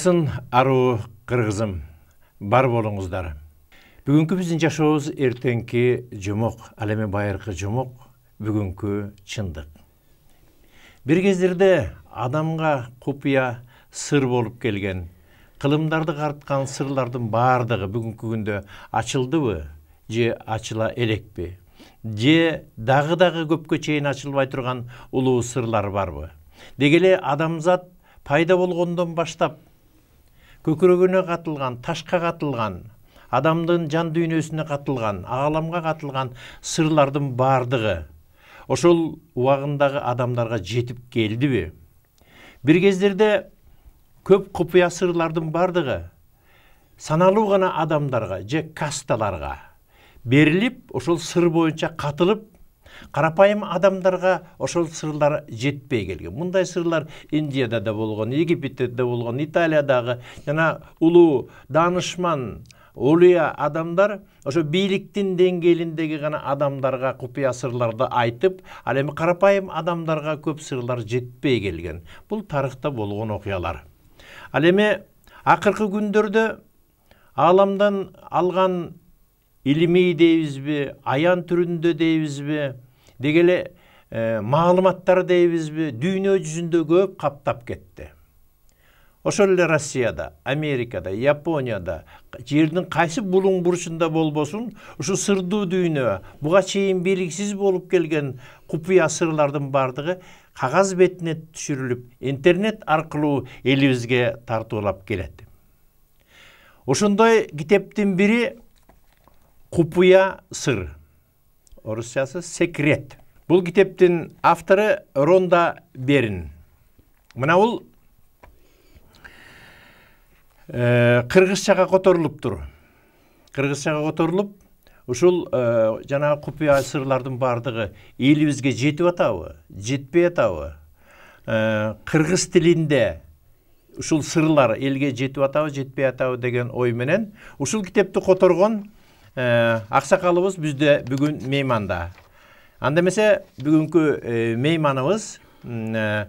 сын ару қырғызым бар болыңыздар Бүгінкі біздің жашообуз эртеңки жомок ал эми байыркы жомок бүгүнкү чындык бир кездерде адамга купуя сыр болып келген кылымдарды сырлардың сырлардын баардыгы бүгүнкү күндө ачылдыбы же ачыла элекпи же дагы дагы көпкө чейин ачылбай турган улуу сырлар барбы деги эле адамзат пайда болгондон баштап көкірегіне қатылған ташқа қатылған адамдың жан дүниесіне қатылған ааламга қатылған сырлардың бардығы. ошол адамдарға жетіп келді бе? Бір кездерде көп құпия сырлардың бардығы, саналу ғана адамдарға, же касталарға беріліп, ошол сыр бойынша қатылып, қарапайым адамдарға ошол сырлар жетпей келген мындай сырлар индияда да болған, египетте да болған италиядағы жана улу данышман олия адамдар ошо бийликтин деңгээлиндеги гана адамдарга купуя сырларды айтып ал эми карапайым адамдарга көп сырлар жетпей келген бул тарыхта болгон окуялар ал эми акыркы күндөрдө ааламдан алган илимий дейбизби аян түрүндө дейбизби деги эле маалыматтар дейбизби дүйнө жүзүндө көп каптап кетти ошол эле россияда америкада японияда жердин кайсы булуң бурчунда болбосун ушул сырдуу дүйнө буга чейин белгисиз болуп келген купуя сырлардын баардыгы кагаз бетине түшүрүлүп интернет аркылуу элибизге тартуулап келет ошондой китептин бири купуя сыр орусчасы секрет бул китептин автору ронда берин мына бул кыргызчага которулуптур кыргызчага которулуп ушул жанагы купуя сырлардын баардыгы элибизге жетип атабы жетпей атабы кыргыз тилинде ушул сырлар элге жетип атабы жетпей атабы деген ой менен ушул китепти которгон Э, ақсақалыбыз бізде бүгін мейманда анда эмесе бүгүнкү э, мейманыбыз э,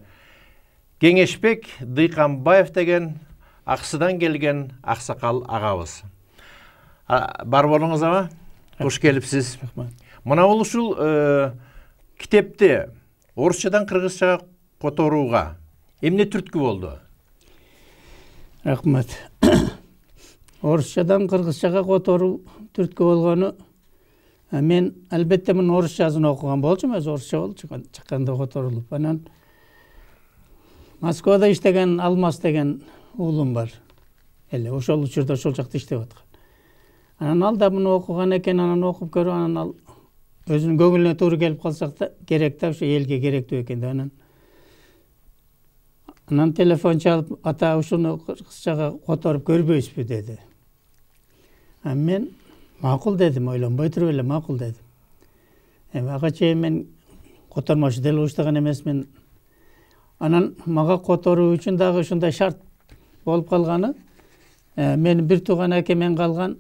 кеңешбек дыйканбаев деген Ақсыдан келген ақсақал ағабыз. бар болуңуз кош келипсиз рахмат мына бул ушул китепти орусчадан кыргызчага которууга эмне түрткү болду рахмат орусчадан кыргызчага которуу түрткі болғаны мен әлбетте мен орыс жазын оқыған болчумун өзү орусча болчу чыкканда которулуп анан москвада иштеген алмаз деген уулум бар эле ошол учурда ошол жакта иштеп аткан анан ал да муну окуган экен анан окуп көрүп анан ал өзүнүн көңүлүнө туура келип калсак да керек да ошо элге керектүү экен деп анан анан телефон чалып ата ушуну кыргызчага которуп көрбөйсүзбү деди а мен макул дедим ойланбай тұрып эле макул дедим эми ага чейин мен котормочу деле емес эмесмин анан мага которуу үчүн дагы ушундай шарт болуп калганы менин бир тууган акемен калган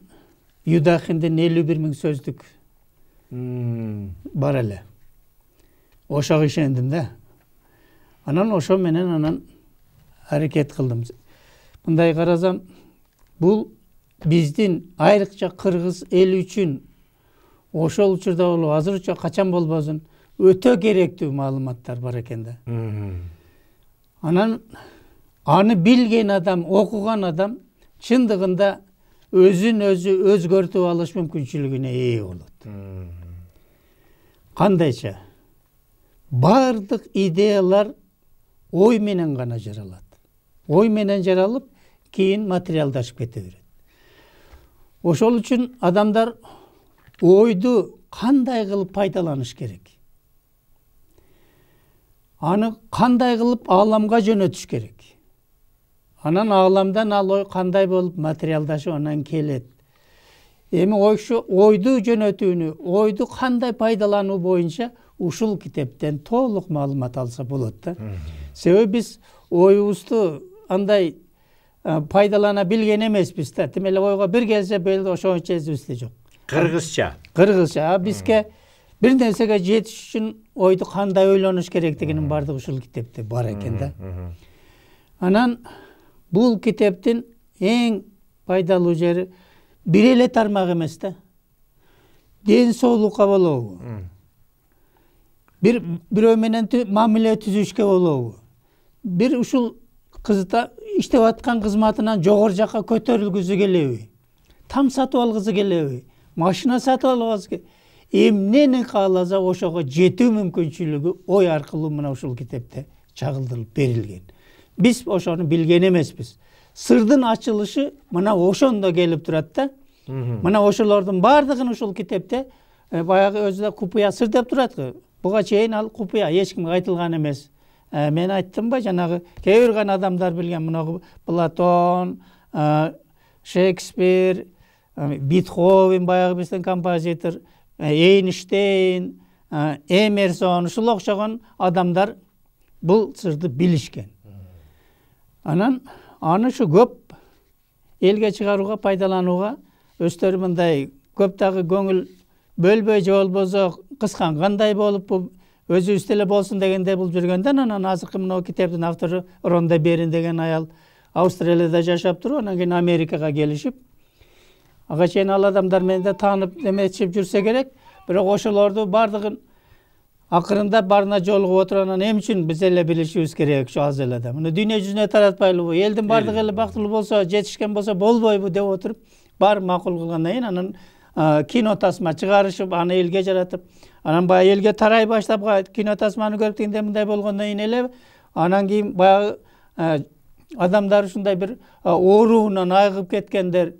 юдахиндин элүү бир миң сөздүк бар эле ошого ишендим да анан ошо менен анан аракет кылдым мындай карасам бул биздин айрыкча кыргыз эли үчүн ошол учурда азыр азырынча качан болбосун өтө керектүү маалыматтар бар экен да анан аны билген адам окуган адам чындыгында өзүн өзү өзгөртүп алыш мүмкүнчүлүгүнө ээ болот кандайча баардык идеялар ой менен гана жаралат ой менен жаралып кийин материалдашып кете берет ошол үчүн адамдар ойду кандай кылып пайдаланыш керек аны кандай кылып ааламга жөнөтүш керек анан ааламдан ал ой кандай болуп материалдашып анан келет эми ошо ойду жөнөтүүнү ойду кандай пайдалануу боюнча ушул китептен толук маалымат алса болот да себеби биз оюбузду андай пайдалана билген эмеспиз да тим эле ойго бир келсе бел ошончебизди жок кыргызча кыргызча бизге бир нерсеге жетиш үчүн ойду кандай ойлонуш керектигинин баардыгы ушул китепте бар экен да анан бул китептин эң пайдалуу жери бир эле тармак эмес да ден соолукка болобу бир бирөө менен мамиле түзүшкө болобу бир ушул кызыта иштеп аткан кызматынан жогору жакка көтөрүлгүсү келеби там сатып алгысы келеби машина сатып алгысы эмнени кааласа ошого жетүү мүмкүнчүлүгү ой аркылуу мына ушул китепте чагылдырылып берилген биз ошону билген эмеспиз сырдын ачылышы мына ошондо келип турат да мына ошолордун баардыгын ушул китепте э, баягы өзү купуя сыр деп турат го буга чейин ал купуя эч кимге айтылган эмес ә, мен айттым ба жаңағы кейбір ғана адамдар білген мынау платон ә, шекспир ә, бетховен баягы биздин композитор эйнштейн эмерсон ушул окшогон адамдар бул сырды білішкен. анан аны ушу көп элге чыгарууга пайдаланууга өздөрү мындай көп дагы көңүл бөлбөй же болбосо қысқанғандай болып бұл, өзүбүз деле болсун дегендей бул жүргөндөн анан азыркы мына китептин автору ронда берин деген аял австралияда жашап туруп анан кийин америкага келишип ага чейин ал адамдар менен да таанып эметишип жүрсө керек бирок ошолорду баардыгын акырындап баарына жолугуп отуруп анан эмне үчүн биз эле билишибиз керек ушу аз эле да муну дүйнө жүзүнө таратпайлыбы элдин баардыгы эле бактылуу болсо жетишкен болсо болбойбу деп отуруп баарын макул кылгандан кийин анан кино тасма чыгарышып аны элге жаратып анан баягы элге тарай баштап кино тасманы көрүп тигиндей мындай болгондон кийин эле анан кийин баягы адамдар ушундай бир оорунан айыгып кеткендер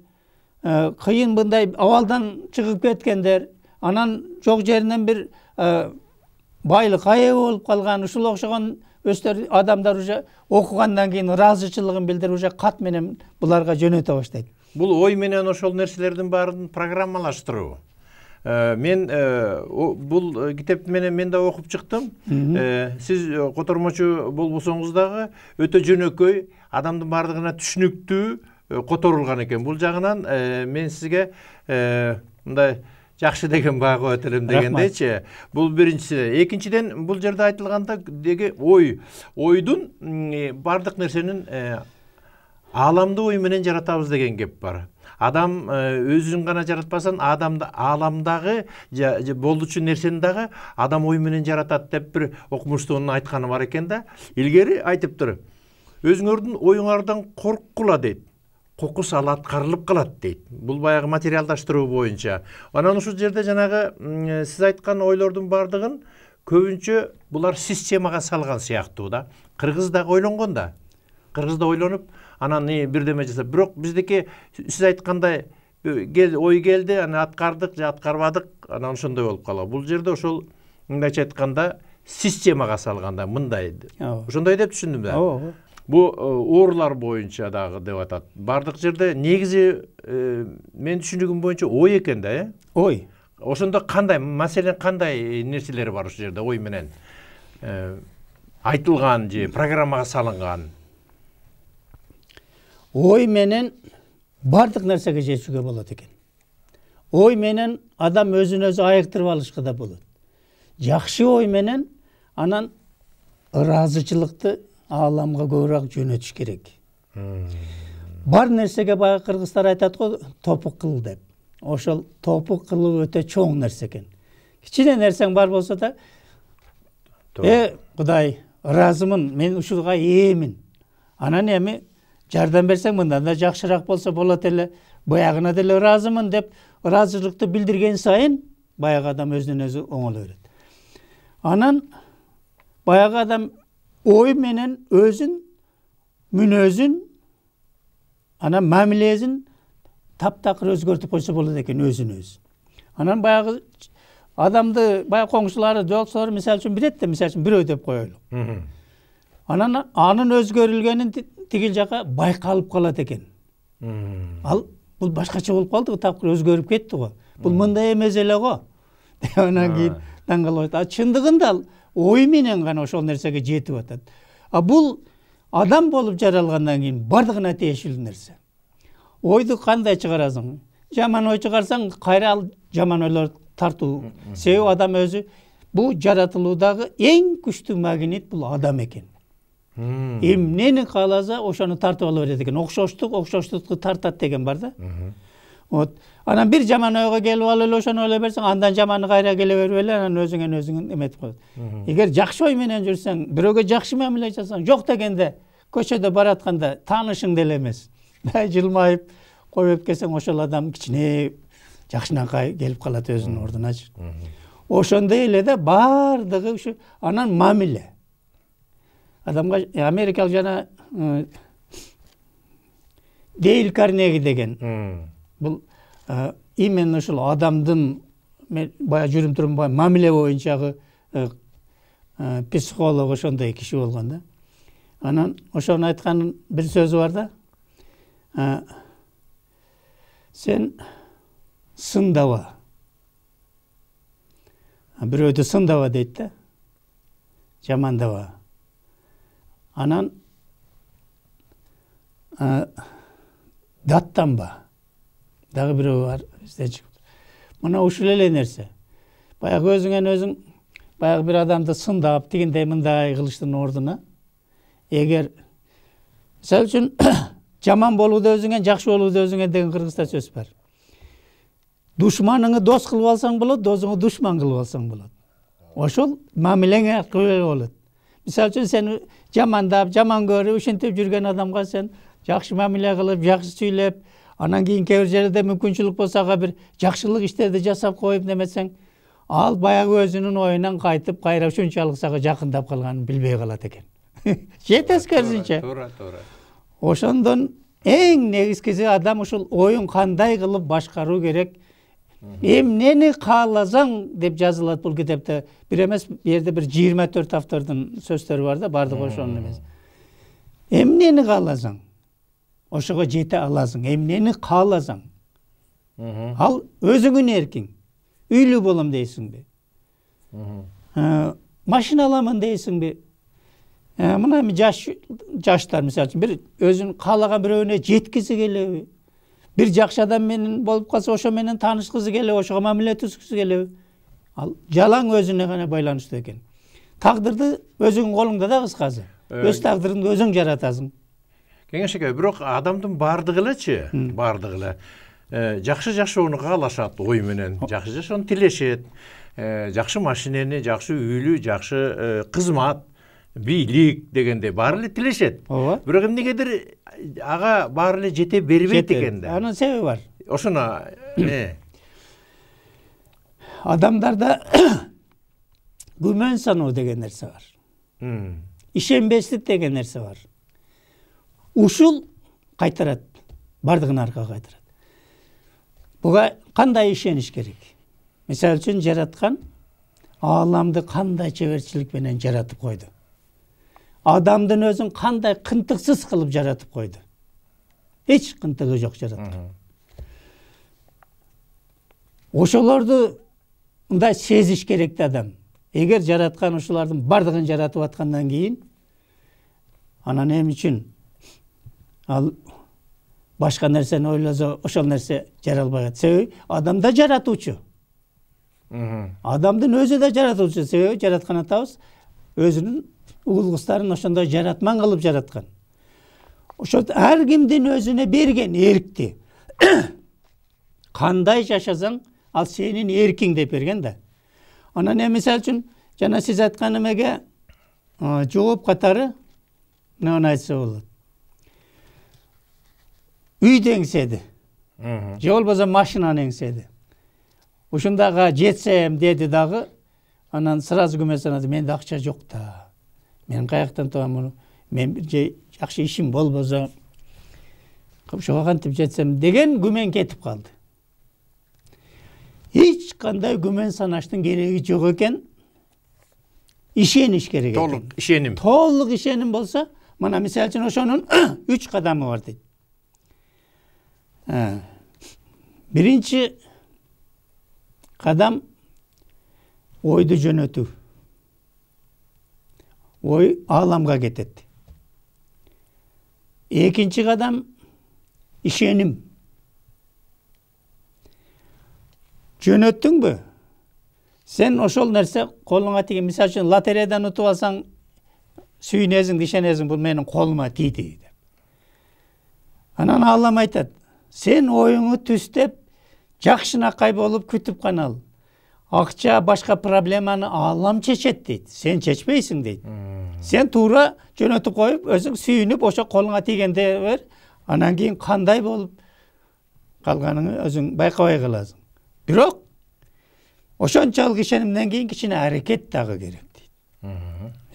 кыйын мындай абалдан чыгып кеткендер анан жок жеринен бир байлыкка ээ болуп калган ушул окшогон өздөрү адамдар уже окугандан кийин ыраазычылыгын билдирип уже кат менен буларга жөнөтө баштайт бұл ой менен ошол нерселердин баарын программалаштыруу э, мен э, бұл э, китепти менен мен да окуп чыктым сиз котормочу болбосоңуз дагы өтө жөнөкөй адамдын баардыгына түшүнүктүү которулган экен бул жагынан мен сизге мындай жакшы деген баа коет элем дегендейчи бул биринчиси экинчиден бул жерде айтылганда ой ойдун баардык нерсенин ааламды ой менен жаратабыз деген кеп бар адам өзүн гана жаратпасаң адамды ааламдагы болуучу нерсени дагы адам ой менен жаратат деп бир окумуштуунун айтканы бар экен да илгери айтыптыр өзүңөрдүн оюңардан корккула дейт кокус ал аткарылып калат дейт бул баягы материалдаштыруу боюнча анан ушул жерде жанагы сиз айткан ойлордун баардыгын көбүнчө булар системага салган сыяктуу да кыргыз дагы ойлонгон да кыргыз да ойлонуп анан бирдеме жасап бирок биздики сиз айткандай ой келди анан аткардык же аткарбадык анан ошондой болуп калган бул жерде ошол мындайча айтканда системага салганда мындай ошондой деп түшүндүм да ооба бул э, оорулар боюнча дагы деп атат баардык жерде негизи э, менин түшүнүгүм боюнча ой экен да э ой ошондо кандай маселен кандай нерселер бар ушул жерде ой менен э, айтылган же программага салынган ой менен бардык нерсеге жетүүгө болот экен ой менен адам өзүн өзү айыктырып алышка да болот жакшы ой менен анан ыраазычылыкты ааламга көбүрөөк жөнөтүш керек бар нерсеге баягы кыргыздар айтат го топук кыл деп ошол топук кылуу өтө чоң нерсе экен кичине нерсең бар болсо да э кудай ыраазымын мен ушуга ээмин анан эми жардам берсең мындан да жакшыраак болсо болот эле баягына деле ыраазымын деп ыраазычылыкты билдирген сайын баягы адам өзүнөн өзү оңоло берет анан баягы адам ой менен өзүн мүнөзүн анан мамилесин таптакыр өзгөртүп койсо болот экен өзүн өзү анан баягы адамды баягы коңшулары жолчулары мисалы үчүн билет да мисалы үчүн бирөө деп коелу анан анын өзгөрүлгөнүн тигил жака байкалып калат экен ал бұл башкача болуп калды ғой тапкыр өзгөрүп кетти го бул мындай эмес эле го деп анан кийин таң калып а чындыгында ал ой менен гана ошол нерсеге жетип атат а бул адам болуп жаралгандан кийин баардыгына тиешелүү нерсе ойду кандай чыгарасың жаман ой чыгарсаң кайра ал жаман ойлор тартуу себеби адам өзү бул жаратылуудагы эң күчтүү магнит бул адам экен эмнени кааласа ошону тартып ала берет экен окшоштук окшоштукту тартат деген бар да вот анан бир жаман ойго келип алып эле ошону ойлой берсең андан жаманы кайра келе берип эле анан өзүңөн өзүң эметип коет эгер жакшы ой менен жүрсөң бирөөгө жакшы мамиле жасасаң жок дегенде көчөдө баратканда таанышың деле эмес жылмайып коюп кетсең келсең ошол адам кичине жакшынакай келип калат өзүнүн ордуначы ошондой эле да баардыгы ушу анан мамиле адамға америкалық жана ә, дейл карнеги деген бұл ә, именно ушул адамдын мен баягы жүрүм турум баягы мамиле боюнчагы психолог ошондой киши болгон да анан ошонун айткан бир сөзү бар да ә, сен сындаба бирөөдү сындаба дейт да жамандаба анан даттан ба дагы бирөө бар бизде мына ушул эле нерсе баягы өзүңөн өзүң баягы бир адамды сындап тигиндей мындай кылыштын ордуна эгер мисалы үчүн жаман болууда өзүңөн жакшы болууда өзүңөн деген кыргызда сөз бар душманыңы дос кылып алсаң болот досуңу душман кылып алсаң болот ошол мамилең аркылуу эле болот мисалы үчүн сен жамандап жаман көрүп ушинтип жүргөн адамга сен жакшы мамиле кылып жакшы сүйлөп анан кийин кээ бир жерде мүмкүнчүлүк болсо ага бир жакшылык иштерди жасап коюп неметсең ал баягы өзүнүн оюнан кайтып кайра ушунчалык сага жакындап калганын билбей калат экен же тескерисинче туура туура ошондон эң негизгиси адам ушул оюн кандай кылып башкаруу керек эмнени кааласаң деп жазылат бул китепте бир эмес жерде бир жыйырма төрт автордун сөздөрү бар да баардыгы ошонун эмес эмнени кааласаң ошого жете аласың эмнени кааласаң ал өзүңүн эркиң үйлүү болом дейсиңби ә, машина аламын дейсиңби ә, мына эми жаш жаштар мисалы үчүн бир өзүн каалаган бирөөнө жеткиси келеби Бір жакшы адам менен болуп калса ошо менен таанышкысы келеби ошого мамиле түзгүсү келеби ал жалаң өзүнө гана байланыштуу екен. тагдырды өзің колуңда да кыскасы өз тагдырыңды өзүң жаратасың кеңеш аке бирок адамдын баардыгы элечи баардыгы эле жакшы жашоону каалашат ой менен жакшы жашоону тилешет жакшы машинени жакшы үйлү жакшы кызмат бийлик дегенде баары эле тилешет ооба бирок эмнегедир ага баары эле жете бербейт экен да анын себеби бар ошону адамдарда күмөн саноо деген нерсе бар ишенбестик деген нерсе бар ушул кайтарат баардыгын аркага кайтарат буга кандай ишениш керек мисалы үчүн жараткан ааламды кандай чеберчилик менен жаратып койду адамдын өзүн кандай кынтыксыз кылып жаратып койду эч кынтыгы жок жараткан ошолорду мындай сезиш керек да адам эгер жараткан ушулардын баардыгын жаратып аткандан кийин анан эмне үчүн ал башка нерсени ойлосо ошол нерсе жаралбай атат себеби адам да жаратуучу адамдын өзү да жаратуучу себеби жараткан атабыз өзүнүн угул кыздарын ошондой жаратман кылып жараткан ошо ар кимдин өзүнө берген эркти кандай жашасаң ал сенин эркиң деп берген да анан эми мисалы үчүн жана сиз айткан эмеге жооп катары мынаны айтса болот үйдү эңседи же болбосо машинаны эңседи ушундага жетсем деди дагы анан сразу күмөнсөнөт менде акча жок да мен каяктан табам муну мен же жакшы ишим болбосо ошого кантип жетсем деген күмөн кетип калды эч кандай күмөн санаштын кереги жок экен ишениш керек экен толук ишеним толук ишеним болсо мына мисалы үчүн ошонун үч кадамы бар дейт биринчи кадам ойду жөнөтүү ой ааламга кетет экинчи кадам ишеним жөнөттүңбү сен ошол нерсе колуңа тиген мисалы үчүн лотереядан утуп алсаң сүйүнесиң ишенесиң бул менин колума тийди деп анан аллам айтат сен оюңу түстеп жакшынакай болуп күтүп кана ал акча башка проблеманы алам чечет дейді сен чечпейсиң дейт сен тура жөнөтүп қойып өзің сүйініп оша қолыңа тийгенде бер анан кийин кандай болуп калганыңы өзүң байкабай каласың бирок ошончолук ишенимден кийин кичине аракет дагы керек дейт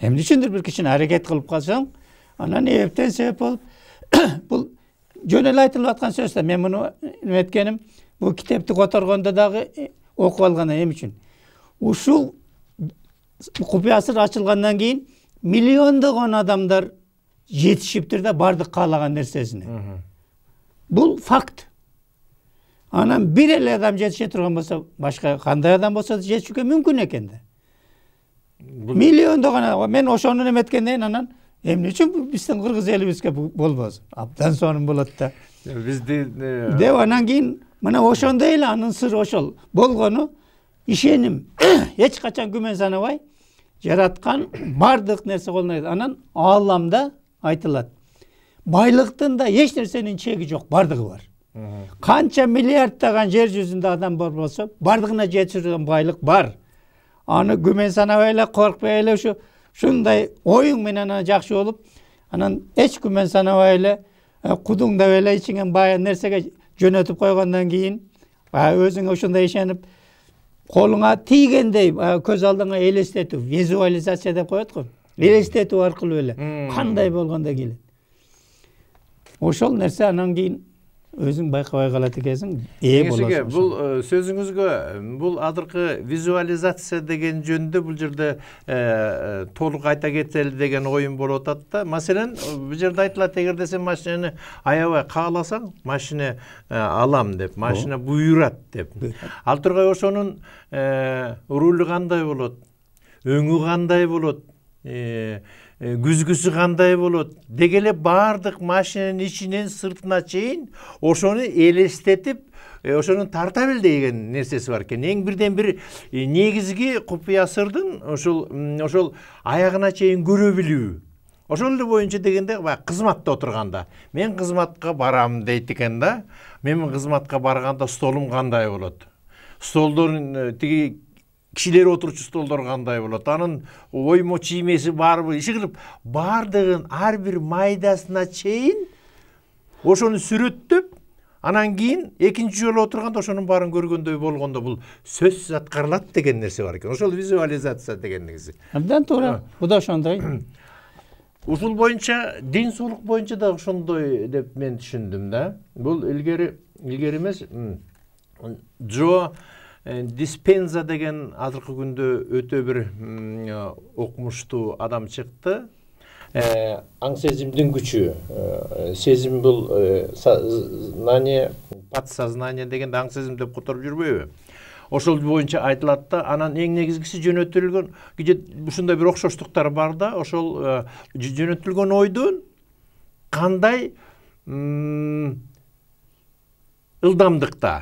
эмне үчүндүр бир кичине аракет кылып калсаң анан эбептен себеп болуп бул жөн эле айтылып аткан сөз да мен муну эметкеним бул китепти которгондо дагы окуп алган эми үчүн ушул купуя сыр ачылгандан кийин миллиондогон адамдар жетишиптир да баардык каалаган нерсесине бул факт анан бир эле адам жетише турган болсо башка кандай адам болсо да жетишүүгө мүмкүн экен да миллиондогон адам мен ошону эметкенден кийин анан эмне үчүн биздин кыргыз элибизге болбоз абдан сонун болот да бизди э, деп анан кийин Mana ошондой эле анын сыры ошол болгону ишеним эч качан күмөн санабай жараткан баардык нерсе колуна анан ааламда айтылат байлыктын да эч нерсенин чеги жок баардыгы бар канча миллиарддаган жер жүзүндө адам бар болсо баардыгына жетиширген байлык бар аны күмөн санабай эле коркпой эле ушу ушундай оюң менен анан жакшы болуп анан эч күмөн санабай эле кудуңдап эле ичиңен баягы нерсеге жөнөтүп койгондон кийин өзүңө ошондой ишенип колуңа тийгендей көз алдыңа элестетүү визуализация деп коет го элестетүү аркылуу эле кандай болгондо келет ошол нерсе анан кийин өзің байқабай қалады екенсің е боласың бұл сөзіңізге бұл адырқы визуализация деген жөнінде бұл жерде ә, толық айта кетелі деген ойым болып атат да мәселен бұл жерде айтылады егер де сен машинаны аябай қаласаң машина алам деп машина бұйырады деп ал тұрғай ошоның ә, рулі қандай болады өңі қандай болады күзгүсү кандай болот деги эле баардык машинанын ичинен сыртына чейин ошону элестетип ошону тарта бил деген нерсеси бар экен эң бирден бир негизги купуя сырдын ушул ошол аягына чейин көрө билүү ошол эле боюнча дегенде баягы кызматта отурганда мен кызматка барам дейт экен да мен кызматка барганда столум кандай болот столдун тиги кишилер отурчу столдор кандай болот анын оймо чиймеси барбы иши кылып баардыгын ар бир майдасына чейин ошону сүрөттөп анан кийин экинчи жолу отурганда ошонун баарын көргөндөй болгондо бул сөзсүз аткарылат деген нерсе бар экен ошол визуализация деген негизи абдан туура бул да ошондой ушул боюнча ден соолук боюнча да ошондой деп мен түшүндүм да бул илгери илгери эмес джо Э, диспенза деген азыркы күндө өтө бир окумуштуу адам чыкты э, аң сезимдин күчү э, сезим бул знание подсознание дегенди аң сезим деп которуп жүрбөйбү ошол боюнча айтылат да анан эң негизгиси жөнөтүлгөн ушундай бир окшоштуктар бар да ошол жөнөтүлгөн ойдун кандай ылдамдыкта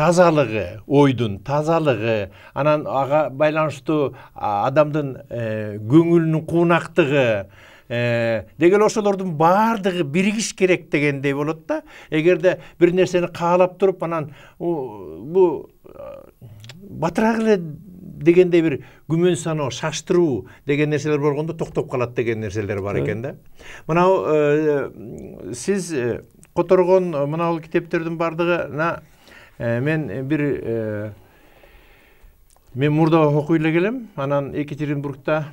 тазалығы ойдың тазалығы анан ага байланыштуу адамдын э, көңүлүнүн куунактыгы э, деги эле ошолордун баардыгы биригиш керек дегендей болот да эгерде бир нерсени каалап туруп анан бул э, батыраак эле дегендей бир күмөн саноо шаштыруу деген нерселер болгондо токтоп калат деген нерселер бар экен да мынау сиз которгон мынабул китептердин баардыгына мен бир мен мурда окуй эле келем анан екатеринбургда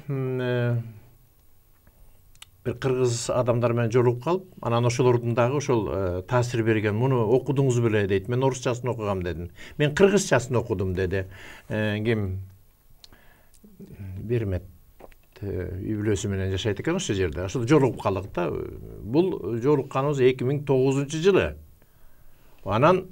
бір кыргыз адамдар менен жолугуп калып анан ошолордун дагы ошол таасир берген муну окудуңуз беле дейт мен орусчасын окугам дедим мен кыргызчасын окудум деди ким бермет үй бүлөсү менен жашайт экен ошол жерде ошол жолугуп калдык да бул жолукканыбыз эки миң тогузунчу жылы анан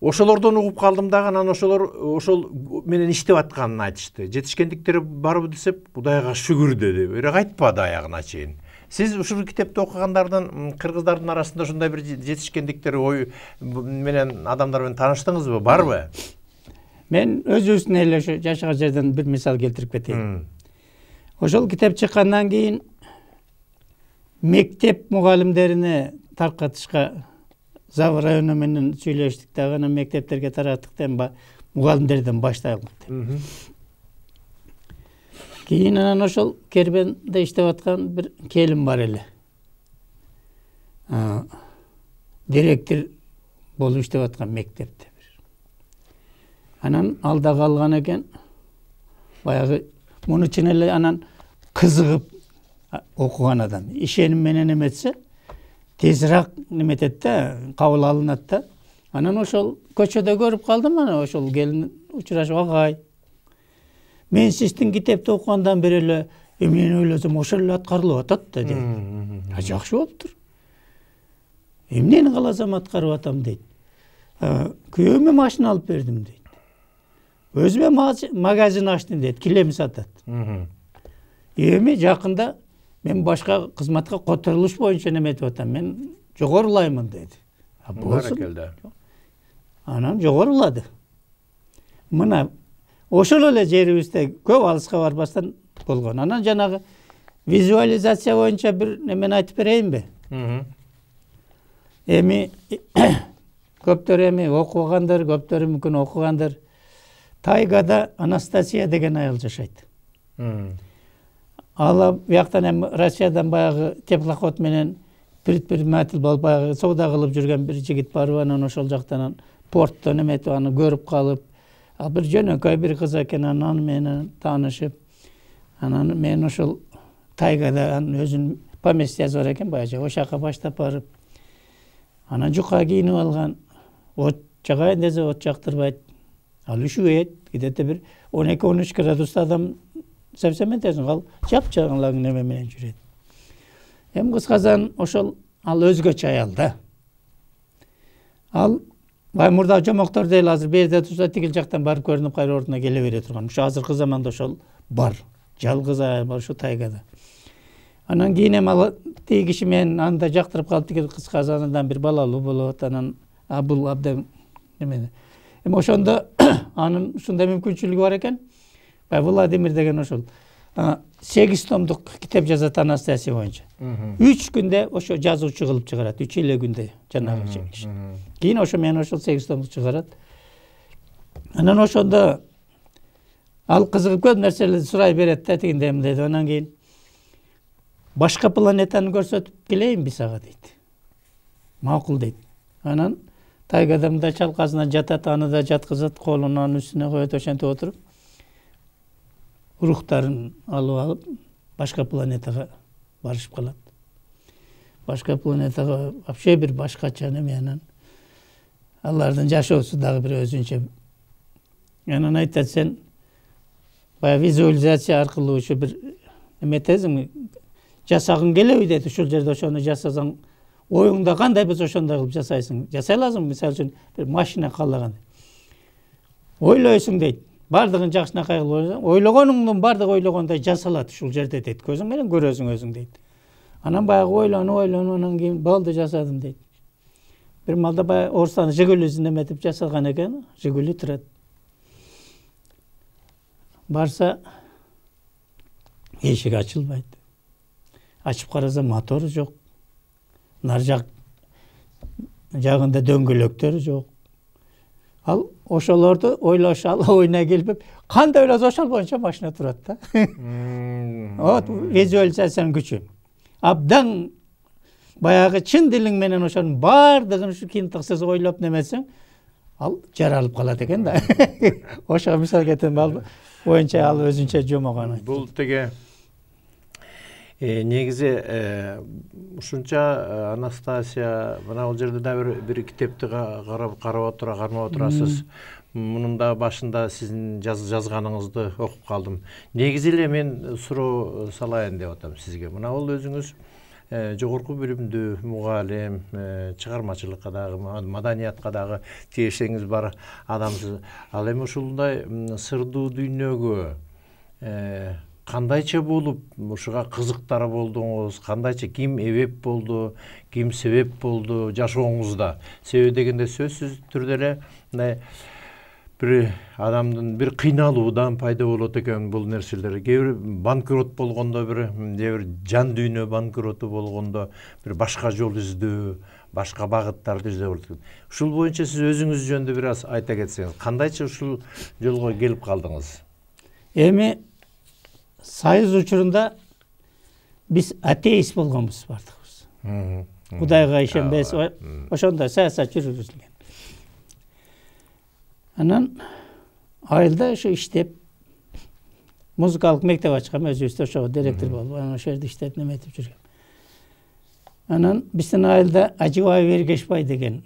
ошолордон угуп калдым дагы анан ошолор ошол менен иштеп атканын айтышты жетишкендиктери барбы десем кудайга шүгүр деди бирок айтпады аягына чейин сиз ушул китепти окугандардын кыргыздардын арасында ушундай бир жетишкендиктер ой менен адамдар менен тааныштыңызбы барбы мен өзүбүздүн эле ошо жашаган жерден бир мисал келтирип кетейин ошол китеп чыккандан кийин мектеп мугалимдерине таркатышка зав району менен сүйлөштүк дагы анан мектептерге тараттык эми мугалимдерден баштагылдык деп кийин анан ошол кербенде иштеп аткан бир келин бар эле директор болуп иштеп аткан мектепте анан алда калган экен баягы муну чын эле анан кызыгып окуган адам ишеним менен эметсе тезірек неметеді да қабыл алынады да анан ошол көчөдө көрүп калдым анан ошол келин учурашып агай мен сиздин китепти окугандан бери эле мен ойлосом ошол эле аткарылып атат да дейт жакшы болуптур эмнени кааласам аткарып атам дейт күйөөмө машина алып бердим дейт өзүмө магазин ачтым дейт килем сатат эми жакында мен башка кызматка которулуш боюнча неме этип атам мен жогорулаймын деди баракелда анан жогорулады мына ошол эле жерибизде көп алыска барбастан болгон анан жанагы визуализация боюнча бир немени айтып берейинби эми көптөр эми окугандыр көптөрү мүмкүн окугандыр тайгада анастасия деген аял жашайт ал бияктан эми россиядан баягы теплоход менен предприниматель болуп баягы соода кылып жүргөн бир жигит барып анан ошол жактан порттон эметип аны көрүп калып ал бир жөнөкөй бир кыз экен анан аны менен таанышып анан мен ошол тайгада анын өзүнүн поместьясы бар экен баягы ошол жака баштап барып анан жука кийинип алган от жагайын десе от жактырбайт ал үшүбөйт где то бир он эки он үч градуста адам себсеметесиң ал жапжакын эле неме менен жүрөт эми кыз ошол ал өзгөчө аял да ал баягы мурдагы жомоктор дейли азыр бу жерде турса тигил жактан барып көрүнүп кайра ордуна келе бере турган ушу азыркы заманда ошол бар жалгыз аял бар ушу тайгада анан кийин эми ал тиги киши менен аны да жактырып калып тиги кыз казандан бир балалуу болот анан бул абдан неме эми ошондо анын ушундай мүмкүнчүлүгү бар экен баягы владимир деген ошол сегиз томдук китеп жазат анастасия боюнча үч күндө ошо жазуучу кылып чыгарат үч эле күндө жанагы кийин ошо мен ошол сегиз томдук чыгарат анан ошондо ал кызыгып көп нерселерди сурай берет да тигиндей мындай деп анан кийин башка планетаны көрсөтүп келейинби сага дейт макул дейт анан тайгада мындай чалкасынан жатат аны да жаткызат колун анын үстүнө коет ошентип отуруп рухтарын алып алып башка планетага барышып калат башка планетага вообще бир башкача неме анан алардын жашоосу дагы бир өзүнчө анан айтат сен баягы визуализация аркылуу ушу бир эметесиң жасагың келеби дейт ушул жерде ошону жасасаң оюңда кандай болсо ошондой кылып жасайсың жасай аласың мисалы үчүн бир машина каалаган ойлойсуң дейт баардыгын жакшына кайгылы ойлосоң ойлогонуңдун баардыгы ойлогондой жасалат ушул жерде дейт көзүң менен көрөсүң өзүң дейт анан баягы ойлонуп ойлонуп анан кийин балды жасадым дейт бир маалда баягы орустан жигулисин неметип жасаган экен жигули турат барса ешек ачылбайт ачып караса мотору жок нар жак жагында дөңгөлөктөрү жок ал ошолорду ал оюна келбеп кандай ойлосо ошол боюнча машина турат да вот визуализациянын күчү абдан баягы чын дилиң менен ошонун баардыгын ушу кинтиксиз ойлоп неметсең ал жаралып калат экен да ошого мисал кетем ал боюнча ал өзүнчө жомогон бул тиги Э, негизи э, ушунча э, анастасия мына бул жерде дагы бир бир китепти карап отура кармап отурасыз мунун дагы башында сиздин жазганыңызды окуп калдым негизи эле мен суроо салайын деп атам сизге мына бул өзүңүз жогорку билимдүү мугалим чыгармачылыкка дагы маданиятка дагы тиешеңиз бар адамсыз ал эми ушундай сырдуу дүйнөгө кандайча болуп ушуга кызыктар болдуңуз кандайча ким эбеп болду ким себеп болду жашооңузда себеп дегенде сөзсүз түрдө эле мындай бир адамдын бир кыйналуудан пайда болот экен бул нерселер кээ бир банкрот болгондо бир кээ бир жан дүйнө банкроту болгондо бир башка жол издөө башка багыттарды издөө болот экен ушул боюнча сиз өзүңүз жөнүндө бир аз айта кетсеңиз кандайча ушул жолго келип калдыңыз эми союз учурунда биз атеист болгонбуз баардыгыбыз кудайга ишенбейбиз ошондой саясат жүргүзүлгөн анан айылда ошо иштеп музыкалык мектеп ачкам өзүбүз да ошого директор болуп анан ошол жерде иштеп неметип жүргөм анан биздин айылда ажыбаев эргешбай деген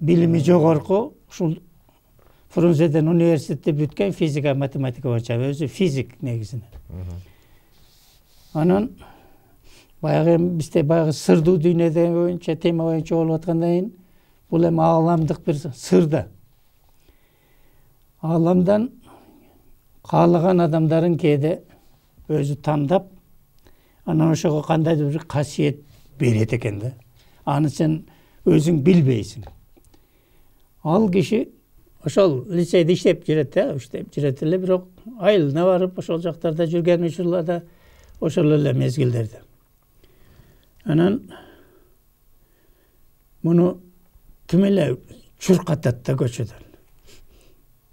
билими жогорку ушул фрунзеден университетте бүткен физика математика боюнча өзі физик негизинен анан баягы эми бизде баягы сырдуу дүйнөдө боюнча тема боюнча болуп аткандан кийин бул эми ааламдык бир сыр да ааламдан каалаган адамдарын кээде өзү тандап анан ошого кандайдыр бир касиет берет экен да аны сен өзүң билбейсиң ал киши ошол лицейде иштеп жүрөт да иштеп жүрөт эле бирок айылына барып ошол жактарда жүргөн учурларда ошол эле мезгилдерде анан муну ким эле чуркатат да көчөдөн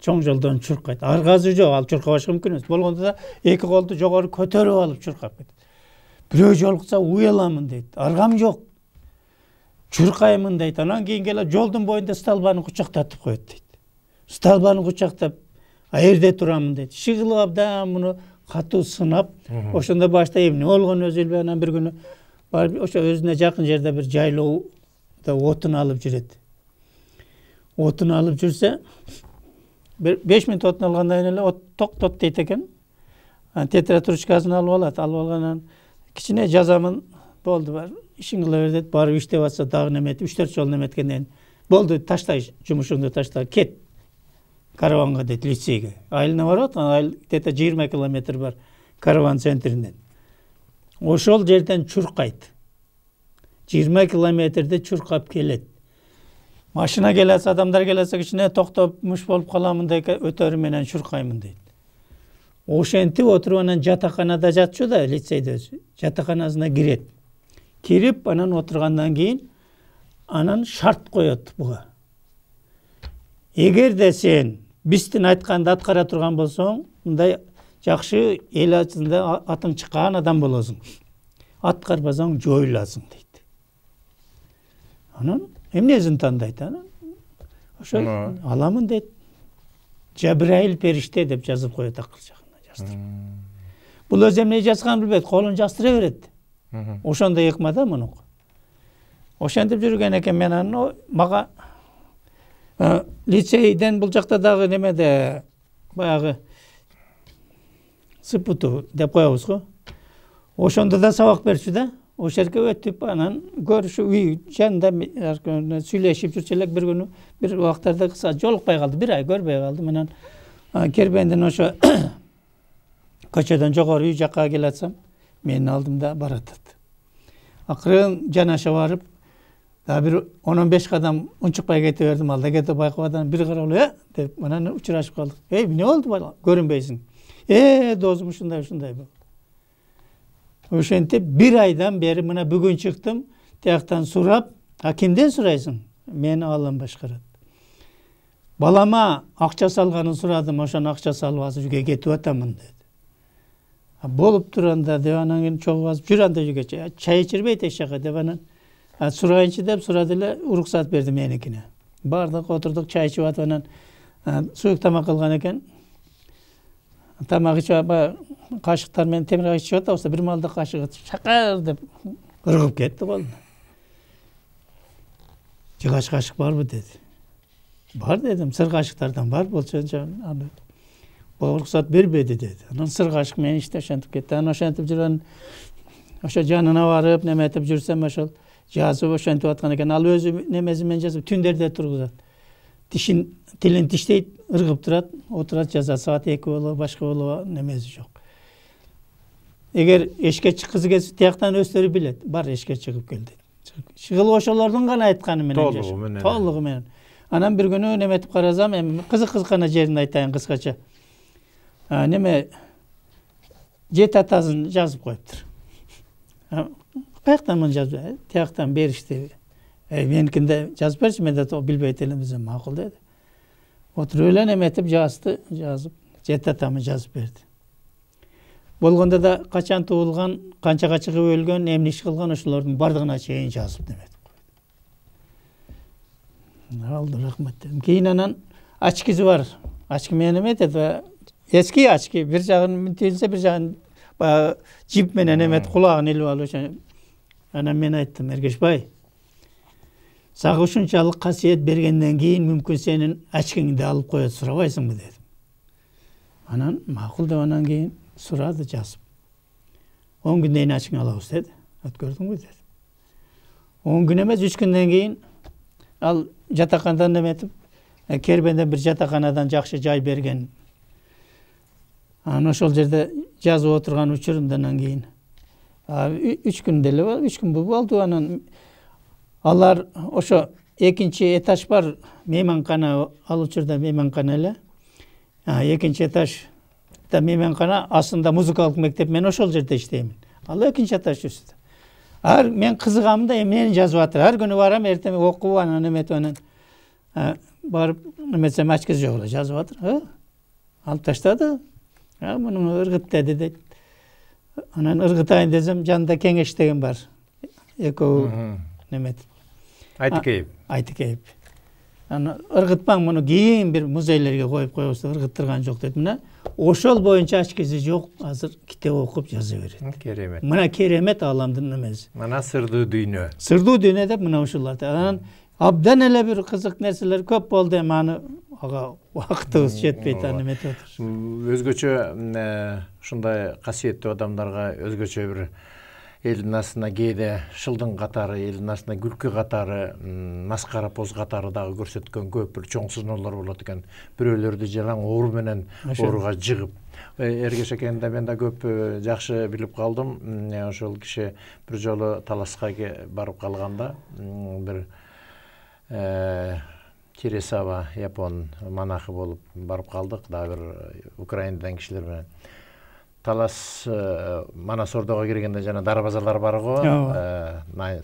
чоң жолдон чуркайт аргазы жок ал чуркабашы мүмкүн эмес болгондо да эки колду жогору көтөрүп алып чуркап кетет бирөө жолукса уяламын дейт аргам жок чуркаймын дейт анан кийин эле жолдун боюнда столбаны кучактатып коет дейт ұстазбаны кучактап аерде турамын дейт кылып абдан муну катуу сынап ошондо башта эмне болгон өзү билбей анан бир күнү барып ошо өзүнө жакын жерде бир жайлоодо отун алып жүрөт отун алып жүрсө бир беш мүнөт отун алгандан кийин эле от токтот дейт экен анан тетратручкасын алып алат алып алганан кичине жазамын болду бар ишиң кыла бер дейт барып иштеп атса дагы неметип үч төрт жолу неметкенден кийин болду таштай жумушуңду ташта кет караванға дейт лицейге айылына барып атып анан где то жыйырма километр бар караван центринен ошол жерден чуркайт жыйырма километрди чуркап келет машина келатса адамдар келатса кичине токтоп муш болуп каламын деп өтөрү менен чуркаймын дейт ошентип отуруп анан жатаканада жатчу да лицейде өзү жатаканасына кирет кирип анан отургандан кийин анан шарт коет буга эгерде сен биздин айтканды атқара тұрған болсаң мындай жакшы ел атында атың чыккан адам болосуң аткарбасаң жоюласың дейт анан эмнесин тандайт анан ошо аламын дейді жабрайыл периште деп жазып коет акыл жагына жаздырып бул өзү эмне жазганын билбейт колун жастыра берет ошондой ыкма да мунуку ошентип жүргөн экен мен анан мага лицейден бұл жақта дағы немеде баяғы сыпыту деп қоябыз ғой ошондо да сабак берчү да ошол жерге өтүп анан көрүшү үй жанында сүйлөшүп жүрчү элек бир күнү бир убактарда кыска жолукпай калды бир ай көрбөй калдым анан кербенден ошо көчөдөн жогору үй жакка келатсам менин алдымда баратат акырын жанаша барып daha bir 10-15 kadam unçuk pay getirdim alda gete baykavadan bir kere karalı de bana uçraşıp kaldık. Ey ne oldu bala? Görünbeysin. E ee, dozum şunday şunday bu. Oşentip bir aydan beri bana bugün çıktım. Tiyaktan surap hakimden suraysın. Meni alın başkarat. Balama akça salganın suradım. Oşan akça salvası yüge getivatamın dedi. Bolup turanda devanangin çoğu vazıp juranda yüge çay içirmeyi teşhaka devanın. сұрайыншы деп сұрады ле рұқсат берді менікіне бардық отырдық чай ішіп жатып анан суық тамақ қылған екен тамақ ішіп алып мен темір қашық ішіп жатып бір малды қашығы шақар деп ырғып кетті қолына жығаш қашық бар ба деді бар дедім сыр қашықтардан бар болса рұқсат бербеді деді анан сыр қашық мен іште ошентіп кетті ан ошентіп жүрген, анан ошо жанына барып неме жүрсем ошол жазып ошентип аткан экен ал өзү немеси менен жазып түндөрдө тургузат тишин тилин тиштейт ыргып турат отурат жазат саат эки болобу башка болобу немеси жок эгер эшикке чыккысы келсе тияктан өздөрү билет бар эшикке чыгып кел дейт чыгылып ошолордун гана айтканы менен толугу менен толугу менен анан бир күнү неметип карасам эми кызык кызык гана жерин айтайын кыскача неме жети атасын жазып коюптур қаяқтан э, мұны жазып тияқтан берішті ей менікінде жазып берші мен де білбейтін десем мақұл деді отырып өлең етіп жазды жазып жеті атамы жазып берді болғанда да качан туылған канчага чыгып өлген эмне іш қылған ошолордун баардыгына чейин жазып демедип алды рахмат дедим кийин анан очкиси бар очки менен эметет ескі очки бір жагын тигилсе бір жагын баягы жип менен эмет кулагын илип алып ошо анан мен айттым эргешбай сага ушунчалык касиет бергенден кийин мүмкүн сенин очкиңди алып коет сурабайсыңбы дедим анан макул деп анан кийин сурады жазып он күндөн кийин очкиңди алабыз деди өткөрдүңбү деди он күн эмес үч күндөн кийин ал жатаканадан эметип ә, кербенден бир жатаканадан жакшы жай берген анан ошол жерде жазып отурган анан кийин үч күн деле үч күн болду анан алар ошо экинчи этаж бар мейманкана ал учурда мейманкана эле экинчи этажда мейманкана астында музыкалык мектеп мен ошол жерде иштеймин ал экинчи этаж үстү ар мен кызыгам да эмнени жазып атыр ар күнү барам эртең окуп анан эметип анан барып эметсем очкиси жок эле жазып атыр алып таштады муну ыргыт деди дейт анан ыргытайын десем жанында кеңеш деген бар экөө неметип айтыкеев айтыкеев анан ыргытпаң муну кийин бир музейлерге коюп коебуз деп ыргыттырган жок дейт мына ошол боюнча ачкиси жок азыр китеп окуп жаза берет керемет мына керемет ааламдын немеси мына сырдуу дүйнө сырдуу дүйнө деп мына ушуларды анан абдан эле бир кызык нерселер көп болду эми аны ага убактыбыз жетпейт аны эметип атабыз өзгөчө ушундай касиеттүү адамдарга өзгөчө бир элдин астына кээде шылдың катары элдин астына күлкү катары маскара поз катары дагы көрсөткөн көп бир чоң сыноолор болот экен бирөөлөрдү жалаң оор менен ооруга жыгып эргеш да мен да көп жакшы билип калдым ошол киши бир жолу таласка барып калганда бир ә, э, тересава япон монахы болып барып қалдық да бір э, украинадан кісілермен талас ә, манас ордаға келгенде жаңа дарбазалар бар ғой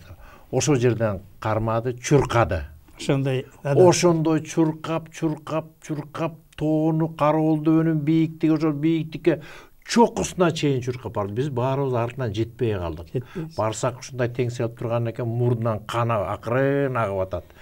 ошол жерден қармады чуркады ошондой ошондой чуркап чуркап чуркап тоону кароолдөөнүн бийиктиги ошол бийиктикке чокусуна чейин чуркап барды биз баарыбыз артынан жетпей калдык барсак ушундай теңселип турган экен мурдунан кан акырын агып атат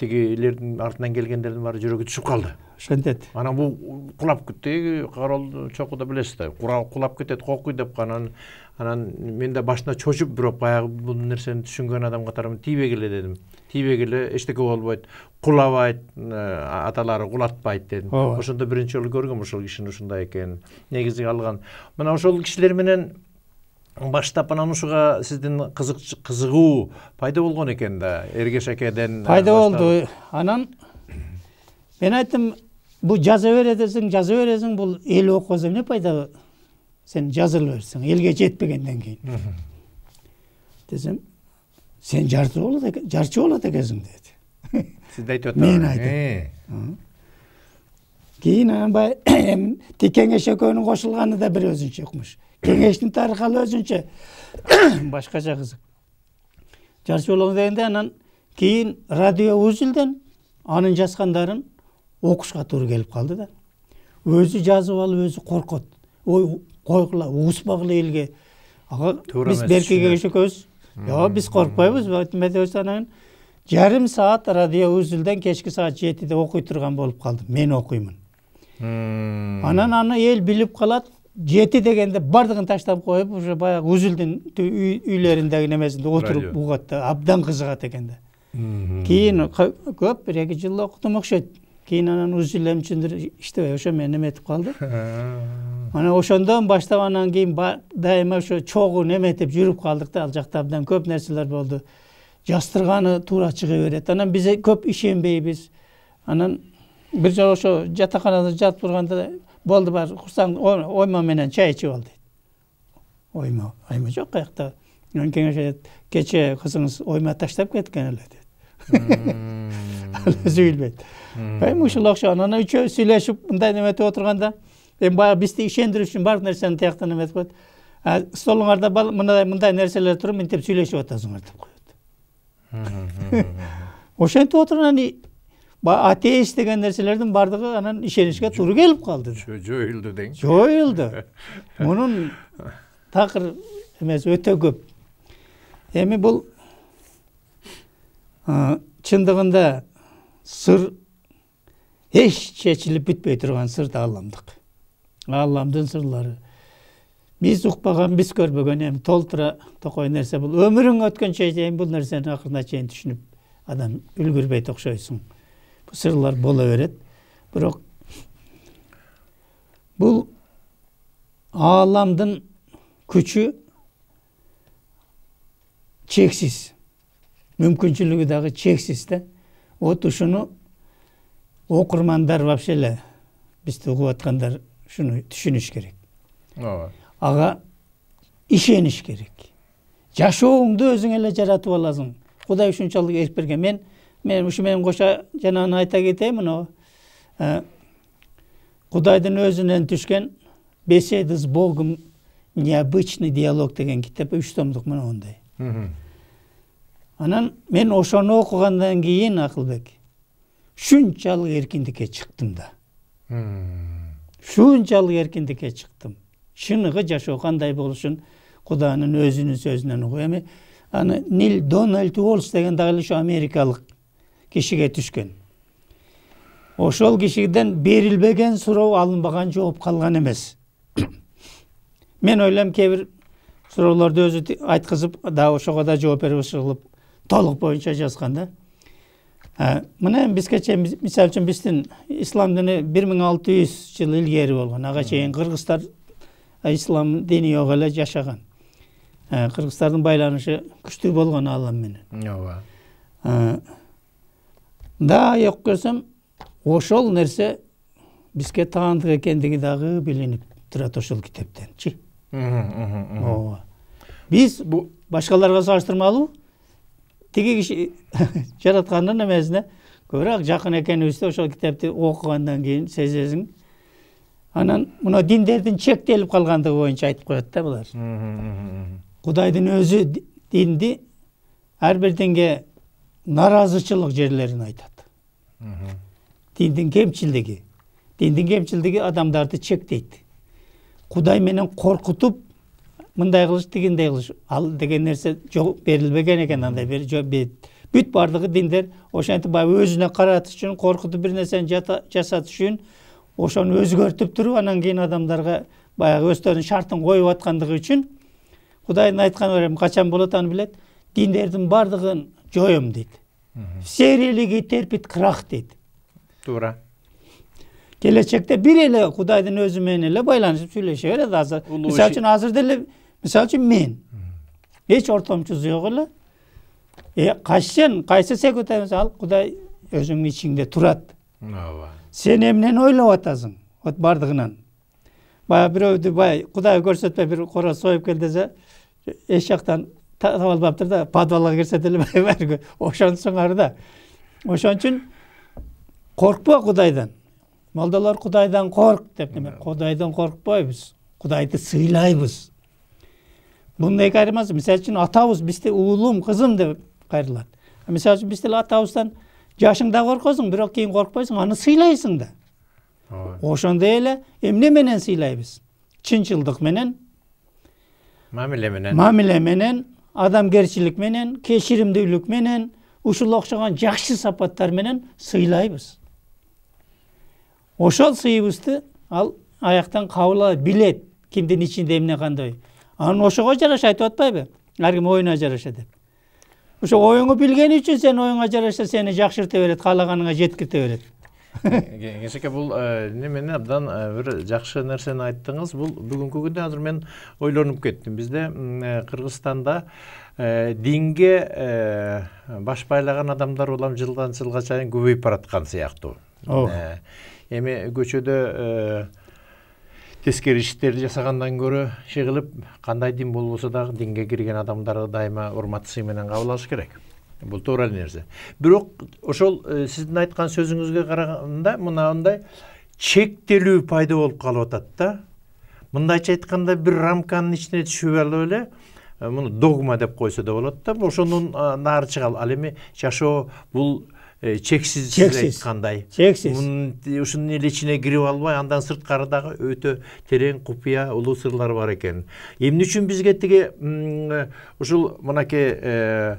тигилердин артынан келгендердин баары жүрөгү түшүп калды ошентет анан бул кулап кетті тиги кароол чокуда билесиз да кулап кетет кокуй деп анан анан мен да башында чочуп бирок баягы бул нерсени түшүнгөн адам катары тийбегиле дедим тийбегиле эчтеке болбойт кулабайт э, аталары кулатпайт дедим ооба ошондо биринчи жолу көргөм ошол кишинин ушундай экенин негизи алган мына ошол кишилер менен баштап анан ушуга сиздин кызыгуу пайда болгон экен да эргеш акеден э, пайда болду анан мен айттым бул жаза бере десең жаза бересиң бул эл окубаса эмне пайда сен жазылып өтсең елге жетпегеннен кейін десем сен жарты болады жарчы болады екенсің деді сізді айтып отыр мен айтып кейін анбай тек кеңеш экөөнүн кошулганы да бир өзүнчө укмуш кеңештин тарыхалы өзүнчө башкача кызык жарчы болгон дегенде анан кийин радио узелден анын жазгандарын окушка туура келип калды да өзү жазып алып өзү коркот ой қойқыла угуспагыла элге ага биз беркеге көз жок биз коркпойбуз өтмөдөбүз анан жарым саат радио үзүлдөн кечки саат жетиде окуй турган болуп калдым мен окуймун анан аны эл билип калат жети дегенде баардыгын таштап коюп уже баягы үзүлдүн үйлөрүндөгү немесинде отуруп угат да абдан кызыгат экен да кийин көп бир эки жыл окудум окшойт кийин анан үзүл эми үчүндүр иштебей ошо менен эметип калды мына ошондон баштап анан кийин дайыма ошо чогуу неметип жүрүп калдык да ал жакта абдан көп нерселер болду жаздырганы туура чыга берет анан биз көп ишенбейбиз анан бир жолу ошо жатаканада жатып турганда болду бар курсаң оймо менен чай ичип ал дейт оймо ойма жок каякта анан кеңеш айтат кече кызыңыз ойма таштап кеткен эле дейт ал өзү билбейт ушул окшогон анан үчөө сүйлөшүп мындай неметип отурганда эми баягы бизди ишендирүү үчүн баардык нерсени тияктан эметип коет столуңарда мындай мындай нерселер туруп мынтип сүйлөшүп атасыңар деп коет ошентип отуруп анан баягы атеист деген нерселердин баардыгы анан ишенишке туура келип калды жоюлду деңизчи жоюлду мунун такыр эмеси өтө көп эми бул чындыгында сыр эч чечилип бүтпөй турган сыр да ааламдык ааламдын сырлары биз укпаган биз көрбөгөн эми толтура токой нерсе бул өмүрүң өткөнчө чейин бул нерсени акырына чейин түшүнүп адам үлгүрбөйт окшойсуң бул сырлар боло берет бирок бул ааламдын күчү чексиз мүмкүнчүлүгү дагы чексиз да вот ушуну окурмандар вообще эле бизди угуп аткандар şunu düşünüş gerek. Evet. Ağa işeniş gerek. Жашооңду өзүң эле жаратып аласың. Кудай ушунчалык эрк берген. Мен мен ушу менен кошо жанагыны айта кетейин мына Кудайдын өзүнөн түшкөн беседы с Богом необычный диалог деген китеп үч томдук мына мындай. Анан мен ошону окугандан кийин Акылбек ушунчалык эркиндикке чыктым да шунчалык эркиндикке чыктым чыныгы жашоо кандай болушун куданын өзүнүн сөзүнөн угуп эми аны нил дональд уолс деген дагы эле ушу америкалык кишиге түшкөн ошол кишиден берилбеген суроо алынбаган жооп калган эмес мен ойлойм кээ бир суроолорду өзү айткызып дагы ошого да жооп бербеш кылып толук боюнча жазган да мына чейін мисалы үчүн біздің ислам діні бир миң алты жүз жыл илгери болған ага чейин кыргыздар ислам дини жок эле жашаган кыргызстардын байланышы күчтүү болгон аллам менен ооба да окуп көрсөм ошол нәрсе бізге таандык екендігі дағы билинип турат ошол китептенчи ооба биз башкаларга салыштырмалуу тиги киши жараткандын эмесине көбүрөөк жакын экенибизди ошол китепти окугандан кийин сезесиң анан мына диндердин чектелип калгандыгы боюнча айтып коет да булар кудайдын өзү динди ар бир динге нааразычылык жерлерин айтат диндин кемчилдиги диндин кемчилдиги адамдарды чектейт кудай менен коркутуп мындай кылыш тигиндей кылыш ал деген нерсе жок берилбеген экен андай бир бүт баардыгы диндер ошентип баягы өзүнө каратыш үчүн коркутуп бир нерсени жасатыш үчүн ошону өзгөртүп туруп анан кийин адамдарга баягы өздөрүнүн шартын коюп аткандыгы үчүн кудайдын айтканы бар эми качан болот аны билет диндердин баардыгын жоем дейт все религии терпит крах дейт туура келечекте бир эле кудайдын өзү менен эле байланышып сүйлөшө берет азыр мисалы үчүн азыр деле Mesela uchun men hiç hech ortiqchisi yo'q edi e qaysin qaysi sekunda misol xudo turat. ichingda turadi sen emneni o'ylayotasiz вот bordiginan boya birovni boya xudoga ko'rsatmay bir eşyaktan xo'roz so'yib kel desa eshakdan tavalbaptirda podvalga ko'rsatilib o'shani singardida o'shaning uchun qo'rqpa xudoydan молдалар құдайдан қорқ деп демек құдайдан қорықпаймыз құдайды сыйлаймыз мындайга айырмасы мисалы үчүн атабыз бизди уулум кызым деп кайрылат мисалы үчүн биз деле атабыздан жашыңда коркосуң бирок кийин коркпойсуң аны сыйлайсың да ооба ошондой эле эмне менен сыйлайбыз чынчылдык менен мамиле менен мамиле менен адамгерчилик менен кечиримдүүлүк менен ушул окшогон жакшы сапаттар менен сыйлайбыз ошол сыйыбызды ал аяктан кабыл ала билет кимдин ичинде эмне кандай анан ошого жараша айтып атпайбы ар ким оюна жараша деп ошо оюңу билгени үчүн сен оюңа жараша сени жакшырта берет каалаганыңа жеткирте берет кеңешеке бул э, немени абдан э, бир жакшы нерсени айттыңыз бул бүгүнкү күндө азыр мен ойлонуп кеттим бизде э, кыргызстанда динге баш байлаган адамдар улам жылдан жылга чейин көбөйүп бараткан сыяктуу эми көчөдө тескери иштерди жасагандан көрө иши қандай кандай дин болбосо дагы динге кирген адамдарды дайыма урмат сый менен кабыл алыш керек бул туура нерсе бирок ошол э, сиздин айткан сөзүңүзгө караганда мынандай чектелүү пайда болуп калып атат да мындайча айтканда бир рамканын ичине түшүп алып эле э, муну догма деп койсо да болот да ошондон нары чыга ал эми жашоо бул Э, чексиз чексиз кандай чексиз ушунун эле ичине кирип албай андан сырткары дагы өтө терең купуя улуу сырлар бар экен эмне үчүн бизге тиги ушул мынакей э,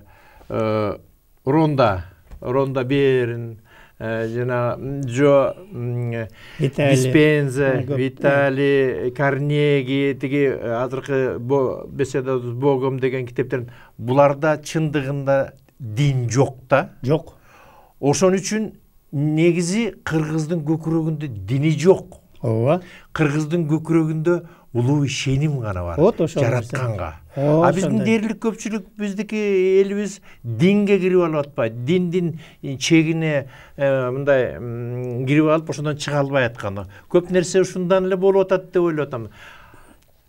э, ронда ронда берн жана жо диспенза витали карнеги тиги азыркы беседа с богом деген китептерин буларда чындыгында дин жок да жок ошон үчүн негизи кыргыздын көкүрөгүндө дини жок ооба кыргыздын көкүрөгүндө улуу ишеним гана бар вот ошо жаратканга а биздин дээрлик көпчүлүк биздики элибиз динге кирип алып атпайт диндин чегине э, мындай кирип алып ошондон чыга албай атканы көп нерсе ушундан эле болуп атат деп ойлоп атам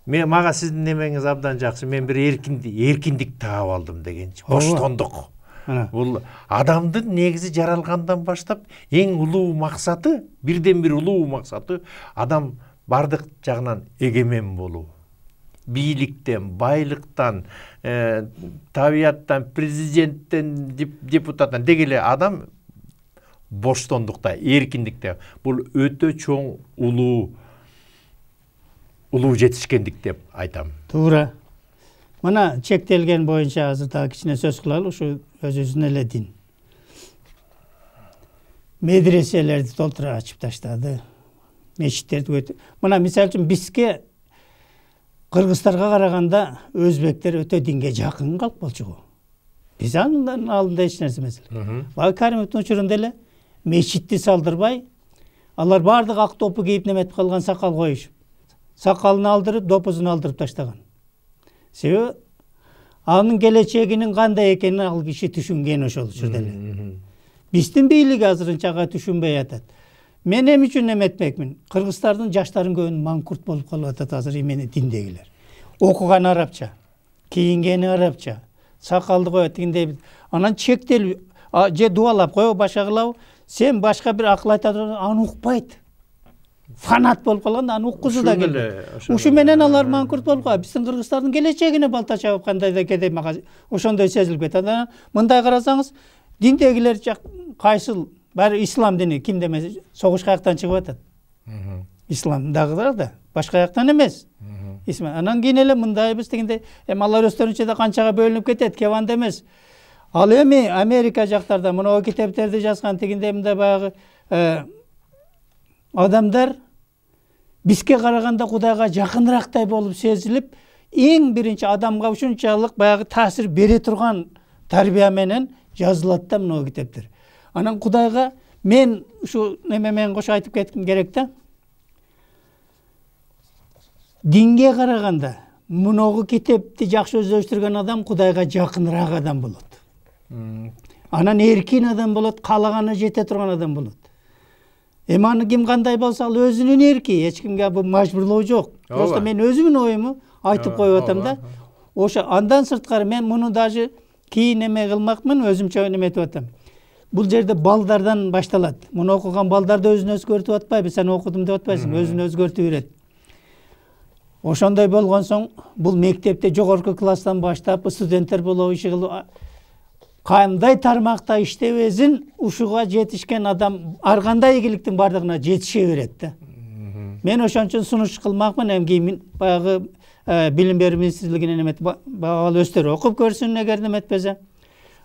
мен мага сиздин немеңиз абдан жакшы мен бир эркиндик таап алдым дегенчи боштондук ол адамдың негізі жаралғандан баштап ең ұлы мақсаты бірден бір ұлы мақсаты адам бардық жағынан егемен болу бийліктен байлықтан табияттан президенттен депутаттан дегеле адам боштондукта эркиндикте бұл өте чоң ұлы ұлы жетишкендик деп айтам туура мына чектелген боюнча азыр дагы кичине сөз кылалы ушу өзүбүздүн эле дин медреселерди толтура ачып таштады мечиттерди мына мисалы үчүн бизге кыргыздарга караганда өзбектер өтө динге жакын калк болчу го биз андан алдында эч нерсе эмес эле бая каримовдун учурунда эле мечитти салдырбай алар баардыгы ак топу кийип неметип калган сакал коюшуп сакалын алдырып допузун алдырып таштаган себеби анын келечегинин кандай экенин ал киши түшүнген ошол учурда эле биздин бийлик азырынчага түшүнбөй атат мен эми үчүн эме кыргыздардын жаштарын жаштарынын көбүн маңкурт болуп калып атат азыр именно диндегилер окуганы арабча кийингени арабча сакалды коет тигиндей анан чектелип же дубалап коебу башка кылабы сен башка бир акыл айта аны укпайт фанат болуп калган аны уккусу да келбейт ушу менен алар манкурт болуп калат биздин кыргыздардын келечегине балта чабып да кедей мага ошондой сезилип кетет анан мындай карасаңыз диндегилер жак кайсыл баары ислам дини ким демесе согуш каяктан чыгып атат исламдагылар да башка жактан эмес анан кийин эле мындайбыз дегенде эми алар өздөрүнчө да канчага бөлүнүп кетет кеванда эмес ал эми америка жактарда мына китептерди жазган тигиндей мындай баягы э, адамдар бізге қарағанда құдайға жақынырақтай болып, сезіліп ең бірінші адамға ушунчалык баяғы таасир бере тұрған тарбия менен жазылат да мынау китептер анан құдайға мен ұшу неме менен айтып кетким керек да динге қарағанда мынау китепти жақсы өздөштүргөн адам құдайға жақынырақ адам болады. анан эркин адам болады қалағаны жете тұрған адам болады эманы ким кандай болса ал өзүнүн эрки эч кимге бул мажбурлоо жок просто мен өзүмдүн оюмду айтып коюп атам да ошо андан сырткары мен муну даже кийин эме кылмакмын өзүмчө неметип атам бул жерде балдардан башталат муну окуган балдар да өзүн өзгөртүп атпайбы сен окудум деп атпайсың өзүн өзгөртүп берет ошондой болгон соң бул мектепте жогорку класстан баштап студенттер болобу иши кылып кандай тармакта иштебесин ушуга жетишкен адам ар кандай ийгиликтин баардыгына жетише берет да мен ошон үчүн сунуш кылмакмын эми баягы э, билим берүү министрлигинин эмети балдар өздөрү окуп көрсүн эгерде эметпесе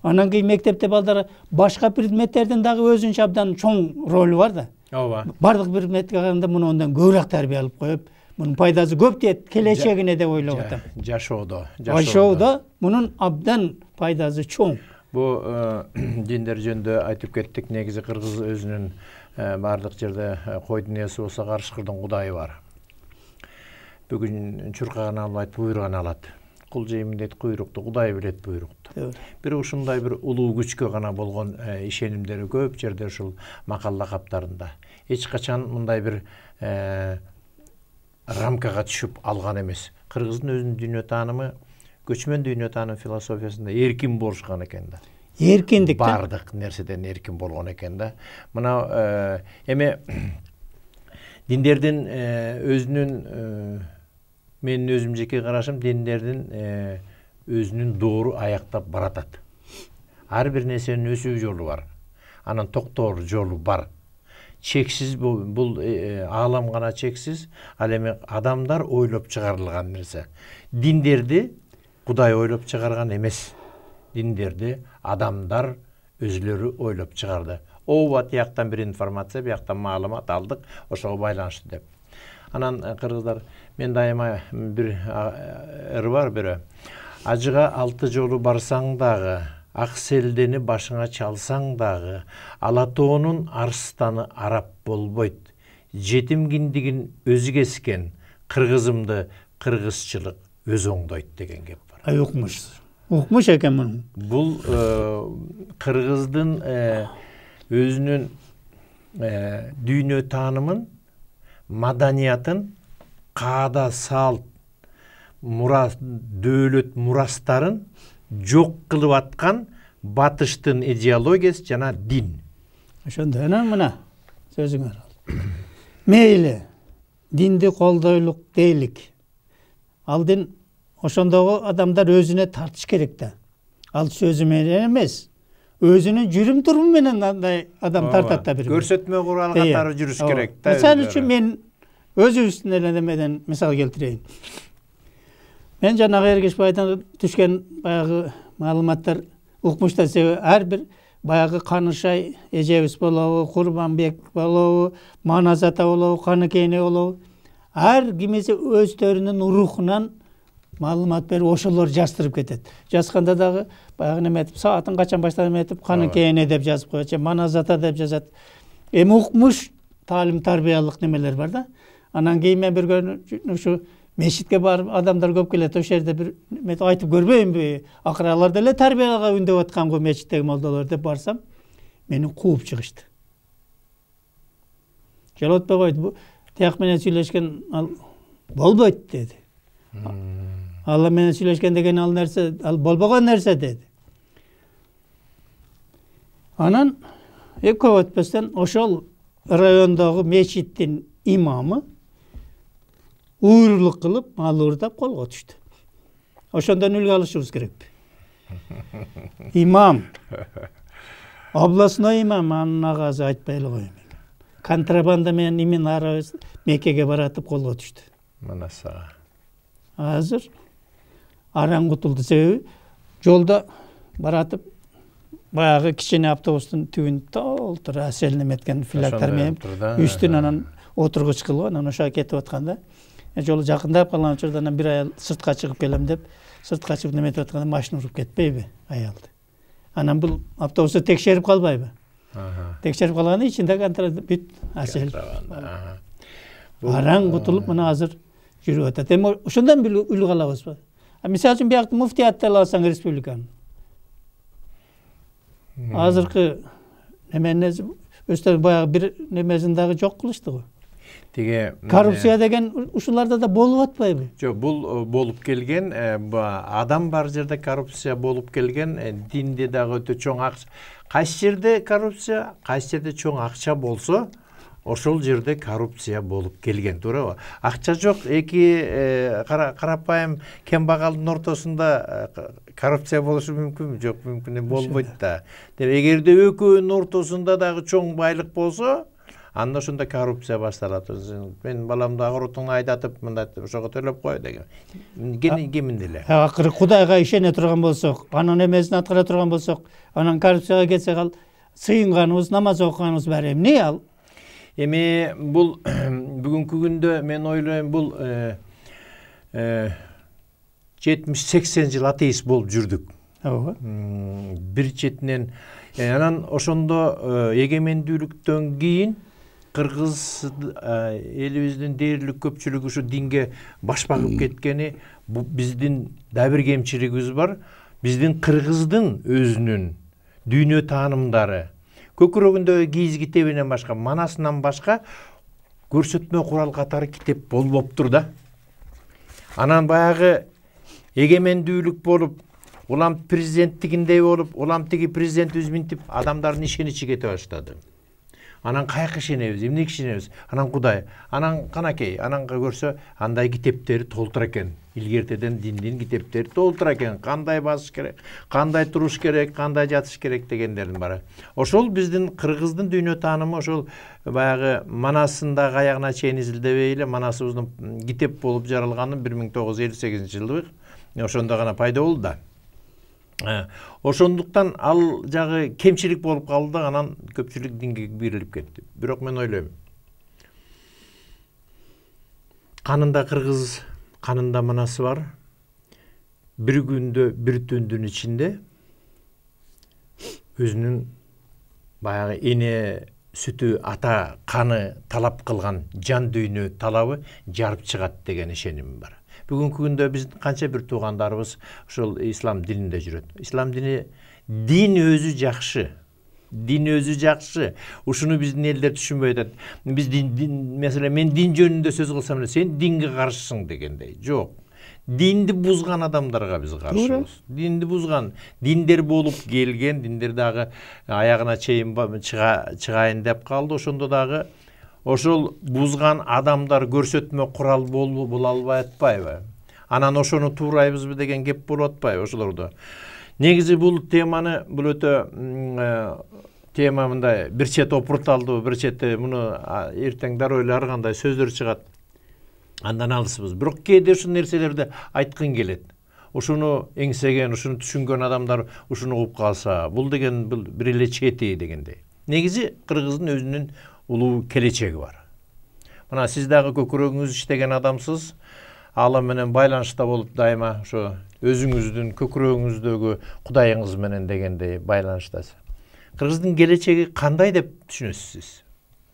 анан кийин мектепте балдар башка предметтердин дагы өзүнчө абдан чоң ролу бар да ооба бардык предметке караганда муну андан көбүрөөк тарбия алып коюп мунун пайдасы көп тиет келечегине деп ойлоп атам жашоодо жашоодо мунун абдан пайдасы чоң бұл дендер жөнді айтып кеттік негізі қырғыз өзінің э, бардық жерде қой э, дүниесі болса қарышқырдың құдайы бар бүгін чуркаган албайт буйруган алат кул жеминдет куйрукту кудай билет буйрукту бир ушундай бир улуу күчкө гана болгон э, ишенимдери көп жерде ушул макал лакаптарында эч качан мындай бир рамкага түшүп алган эмес кыргыздын өзүнүн дүйнө таанымы көчмөн дүйнөтаным философиясында эркин болушкан экен да эркиндик баардык нерседен эркин болгон экен да мына эми диндердин э, э, өзүнүн менин өзүм жеке карашым диндердин э, өзүнүн доору аяктап баратат ар бир нерсенин өсүү жолу бар анан токтоор жолу бар чексиз бул аалам гана чексиз ал эми адамдар ойлоп чыгарылган нерсе диндерди құдай ойлап шығарған емес діндерді адамдар өзлері ойлап шығарды ооба тияқтан бір информация бияқтан маалымат алдық ошого байланышты деп анан кыргыздар мен дайыма бир ыр бар бирөө ажыга алты жолу барсаң дагы ак селдени башыңа чалсаң дагы ала арстаны арап болбойт жетим киндигин өзү кескен кыргызымды кыргызчылык өз оңдойт деген кеп Ha yokmuş. Okmuş eken bunu. Bul e, Kırgızdın e, özünün e, düğünü tanımın madaniyatın kada salt muras döөлөт мурастарын жок кылып аткан батыштын идеологиясы жана дин ошондо анан мына сөзүңөр мейли динди колдойлук дейлик ал дин ошондогу адамдар өзүнө тартыш керек да ал сөзү менен эмес өзүнүн жүрүм туруму менен андай адам тартат да бир көрсөтмө курал катары жүрүш керек да мисалы үчүн мен өзүбүздүн эле немеден мисал келтирейин мен жанагы эргешбайдан түшкөн баягы маалыматтар укмуш да себеби ар бир баягы канышай эжебиз болобу курманбек болобу манас ата болобу каныкене болобу ар кимиси өздөрүнүн урухунан маалымат берип ошолор жаздырып кетет жазганда дагы баягы неме саатын саатың качан баштап эме этип канын кээне деп жазып коет же э, маназата деп жазат эми укмуш таалим тарбиялык немелер бар да анан кийин мен бир күнү ушу мешитке барып адамдар көп келет ошол жерде бир эметип айтып көрбөйүнбү акыры алар деле тарбияга үндөп аткан го мечиттеги молдолор деп барсам мени кууп чыгышты жолотпой койду тияк менен сүйлөшкөн ал болбойт деди алла менен сүйлөшкөн деген ал нерсе ал болбогон нерсе деди анан көп өтпөстөн ошол райондогу мечиттин имамы уурулук кылып мал уурдап колго түштү ошондон үлгү алышыбыз керек имам областной имам анын агасы айтпай эле коеюн контрабанда менен имин арабыз мекеге баратып колго түштү мына сага азыр араң құтылды себебі жолда баратып баяғы кішкене автобустың түбін толтыр әселінім еткен флягтармен үстін анан отырғыш қылып анан ошо кетип атканда «Э, жолы жакындап калган учурда анан бир аял сыртка чыгып келем деп сыртка чыгып неметип атканда машина уруп кетпейби аялды анан бул автобусту текшерип калбайбы текшерип калганда ичинде бүт әсел араң кутулуп мына азыр жүрүп атат эми ошондон бир үлгү алабызбы мисалы үчүн биякты муфтиятты ала алсаң республиканы азыркы немени өздөрү баягы бир немесин дагы жок кылышты го тиги коррупция деген ушуларда да болуп атпайбы жок бул болуп келген адам бар жерде коррупция болуп келген динде дагы өтө чоң кайсы жерде коррупция кайсы жерде чоң акча болсо ошол жерде коррупция болуп келген туурабы акча жок эки э, карапайым кем ортосунда э, коррупция болушу мүмкүнбү жок мүмкүн болбойт да эгерде экөөнүн ортосунда дагы чоң байлык болсо анда ошондо коррупция башталат менин баламды огородуңа айдатып мындай ошого төлөп кой деген кимин эле акыры кудайга ишене турган болсок анын эмесин аткара турган болсок анан коррупцияга кетсек ал сыйынганыбыз намаз окуганыбыз баары эмне ал эми бул бүгүнкү күндө мен ойлойм бул э, э, жетимиш сексен жыл атеист болуп жүрдүк ооба бир четинен э, анан ошондо эгемендүүлүктөн кийин кыргыз элибиздин дээрлик көпчүлүгү ушу динге баш багып кеткени биздин дагы бир кемчилигибиз бар биздин кыргыздын өзүнүн дүйнө таанымдары көкірегіндегі киіз китебінен башқа манасынан башқа көрсөтмө курал катары китеп болбоптур да анан баягы эгемендүүлүк болуп улам президенттигиндей болуп улам тиги президент минтип адамдардын ишеничи кете баштады анан каяка ишенебиз эмнеге ишенебиз анан кудай анан канакей анан көрсө андай китептери толтура экен илгертеден диндин китептери толтура экен кандай басыш керек кандай туруш керек кандай жатыш керек дегендердин баары ошол биздин кыргыздын дүйнө таанымы ошол баягы манасындагы аягына чейин изилдебей эле манасыбыздын китеп болуп жаралганы бир миң тогуз жүз элүү сегизинчи жылы ошондо гана пайда болду да Ә, ошондуктан ал жагы кемчилик болуп калды анан көпчүлүк динге берилип кетти бирок мен ойлойм канында кыргыз канында мынасы бар бир күндө бир түндүн ичинде өзүнүн баягы эне сүтү ата каны талап кылган жан дүйнө талабы жарып чыгат деген ишеним бар бүгүнкү күндө биздин канча бир туугандарыбыз ушул ислам дининде жүрөт ислам дини дин өзү жакшы дин өзү жакшы ушуну биздин элдер түшүнбөй атат биз дин мен дин жөнүндө сөз кылсам эле сен динге каршысың дегендей жок динди бузган адамдарга биз каршыбыз динди бузган диндер болуп келген диндер дагы аягына чейин чыгайын деп калды ошондо дагы ошол бузган адамдар көрсөтмө курал болбу боло албай атпайбы анан ошону туурайбызбы деген кеп болуп атпайбы ошолордо негизи бул теманы бул өтө э, тема мындай бир чети опурталдуу бир чети э, муну эртең дароо эле ар кандай сөздөр чыгат андан алысбыз бирок кээде ушул нерселерди айткың келет ушуну эңсеген ушуну түшүнгөн адамдар ушуну угуп калса бул деген бул бир эле чети дегендей негизи кыргыздын өзүнүн улуу келечеги бар мына сиз дагы көкүрөгүңүз иштеген адамсыз алла менен байланышта болуп дайыма ошо өзүңүздүн көкүрөгүңүздөгү кудайыңыз менен дегендей байланыштасыз кыргыздын келечеги кандай деп түшүнөсүз сиз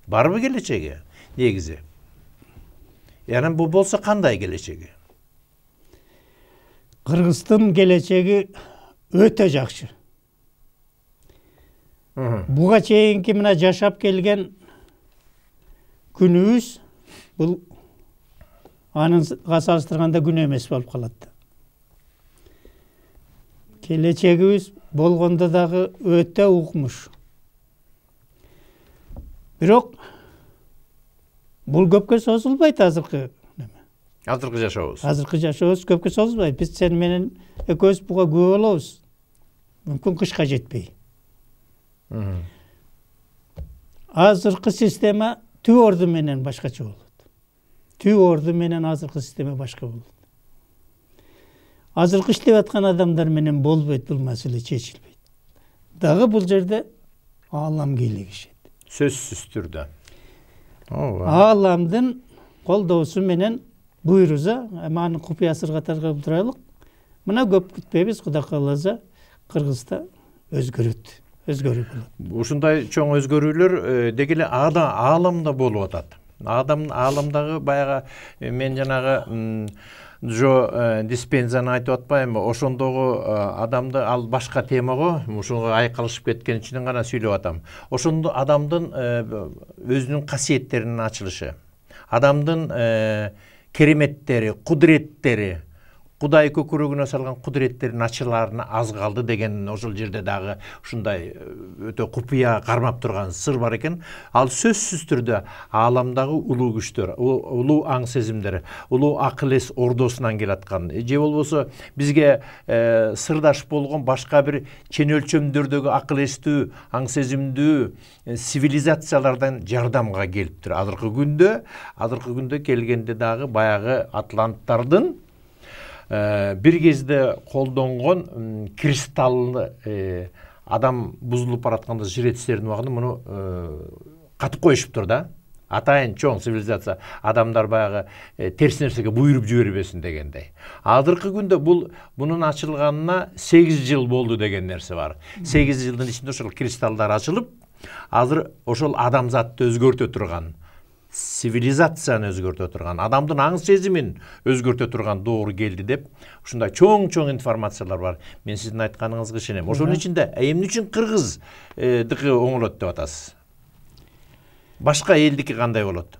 барбы келечеги негизи анан болсо кандай келечеги кыргыздын келечеги өтө жакшы буга чейинки мына жашап келген күнүбүз бұл аныңға салыстырғанда күн емес болып қалады келечегибиз болғанда дағы өте укмуш бирок бул көпкө созулбайт азыркы азыркы жашообуз азыркы жашообуз көпкө созулбайт биз сен менен экөөбүз буга күбө болобуз мүмкүн кышка жетпей азыркы система түү менен башкача болот түү орду менен азыркы система башка болот азыркы иштеп аткан адамдар менен болбойт бул маселе чечилбейт дагы бул жерде аалам кийлигишет сөзсүз түрдө ооба ааламдын колдоосу менен буйруса эми анын купуясы катары турайлык мына көп күтпөйбүз кудай кааласа кыргызда өзгөрөт өзгөрүү ушундай чоң өзгөрүүлөр деги эле ааламда болуп атат адам ааламдагы баягы мен жанагы джо диспензаны айтып атпаймынбы ошондогу адамды ал башка темага ушуга айкалышып кеткен үчүн гана сүйлөп атам ошондо адамдын өзүнүн касиеттеринин ачылышы адамдын кереметтери кудуреттери құдай көкүрөгүнө салған құдіреттердің ашыларына аз қалды деген ошол жерде дағы ушундай өтө құпия кармап тұрған сыр бар екен. ал сөзсүз түрдө ааламдагы улуу күчтөр улуу аң сезимдер улуу акыл эс ордосунан келаткан же болбосо бизге сырдаш болгон башка бир чен өлчөмдөрдөгү акыл эстүү аң сезимдүү цивилизациялардан жардамга келиптир азыркы күндө азыркы күндө келгенде дагы баягы атланттардын Э, бір кезде қолданған кристаллы э, адам бұзылып бара жатқанда жер мұны э, қатып қойшып тұр да атайын чоң цивилизация адамдар баяғы терс теріс нәрсеге бұйырып жібербесін дегендей азыркы күндө бұл бұның ашылғанына 8 жыл болды деген нәрсе бар 8 жылдың ішінде ошол кристалдар ашылып азыр ошол адамзатты өзгөртө турган цивилизацияны өзгөртө турган адамдын аң сезимин өзгөртө турган доор келди деп ушундай чоң чоң информациялар бар мен сиздин айтканыңызга ишенем ошонун ичинде эмне үчүн кыргыздыкы э, оңолот деп атасыз башка элдики кандай болот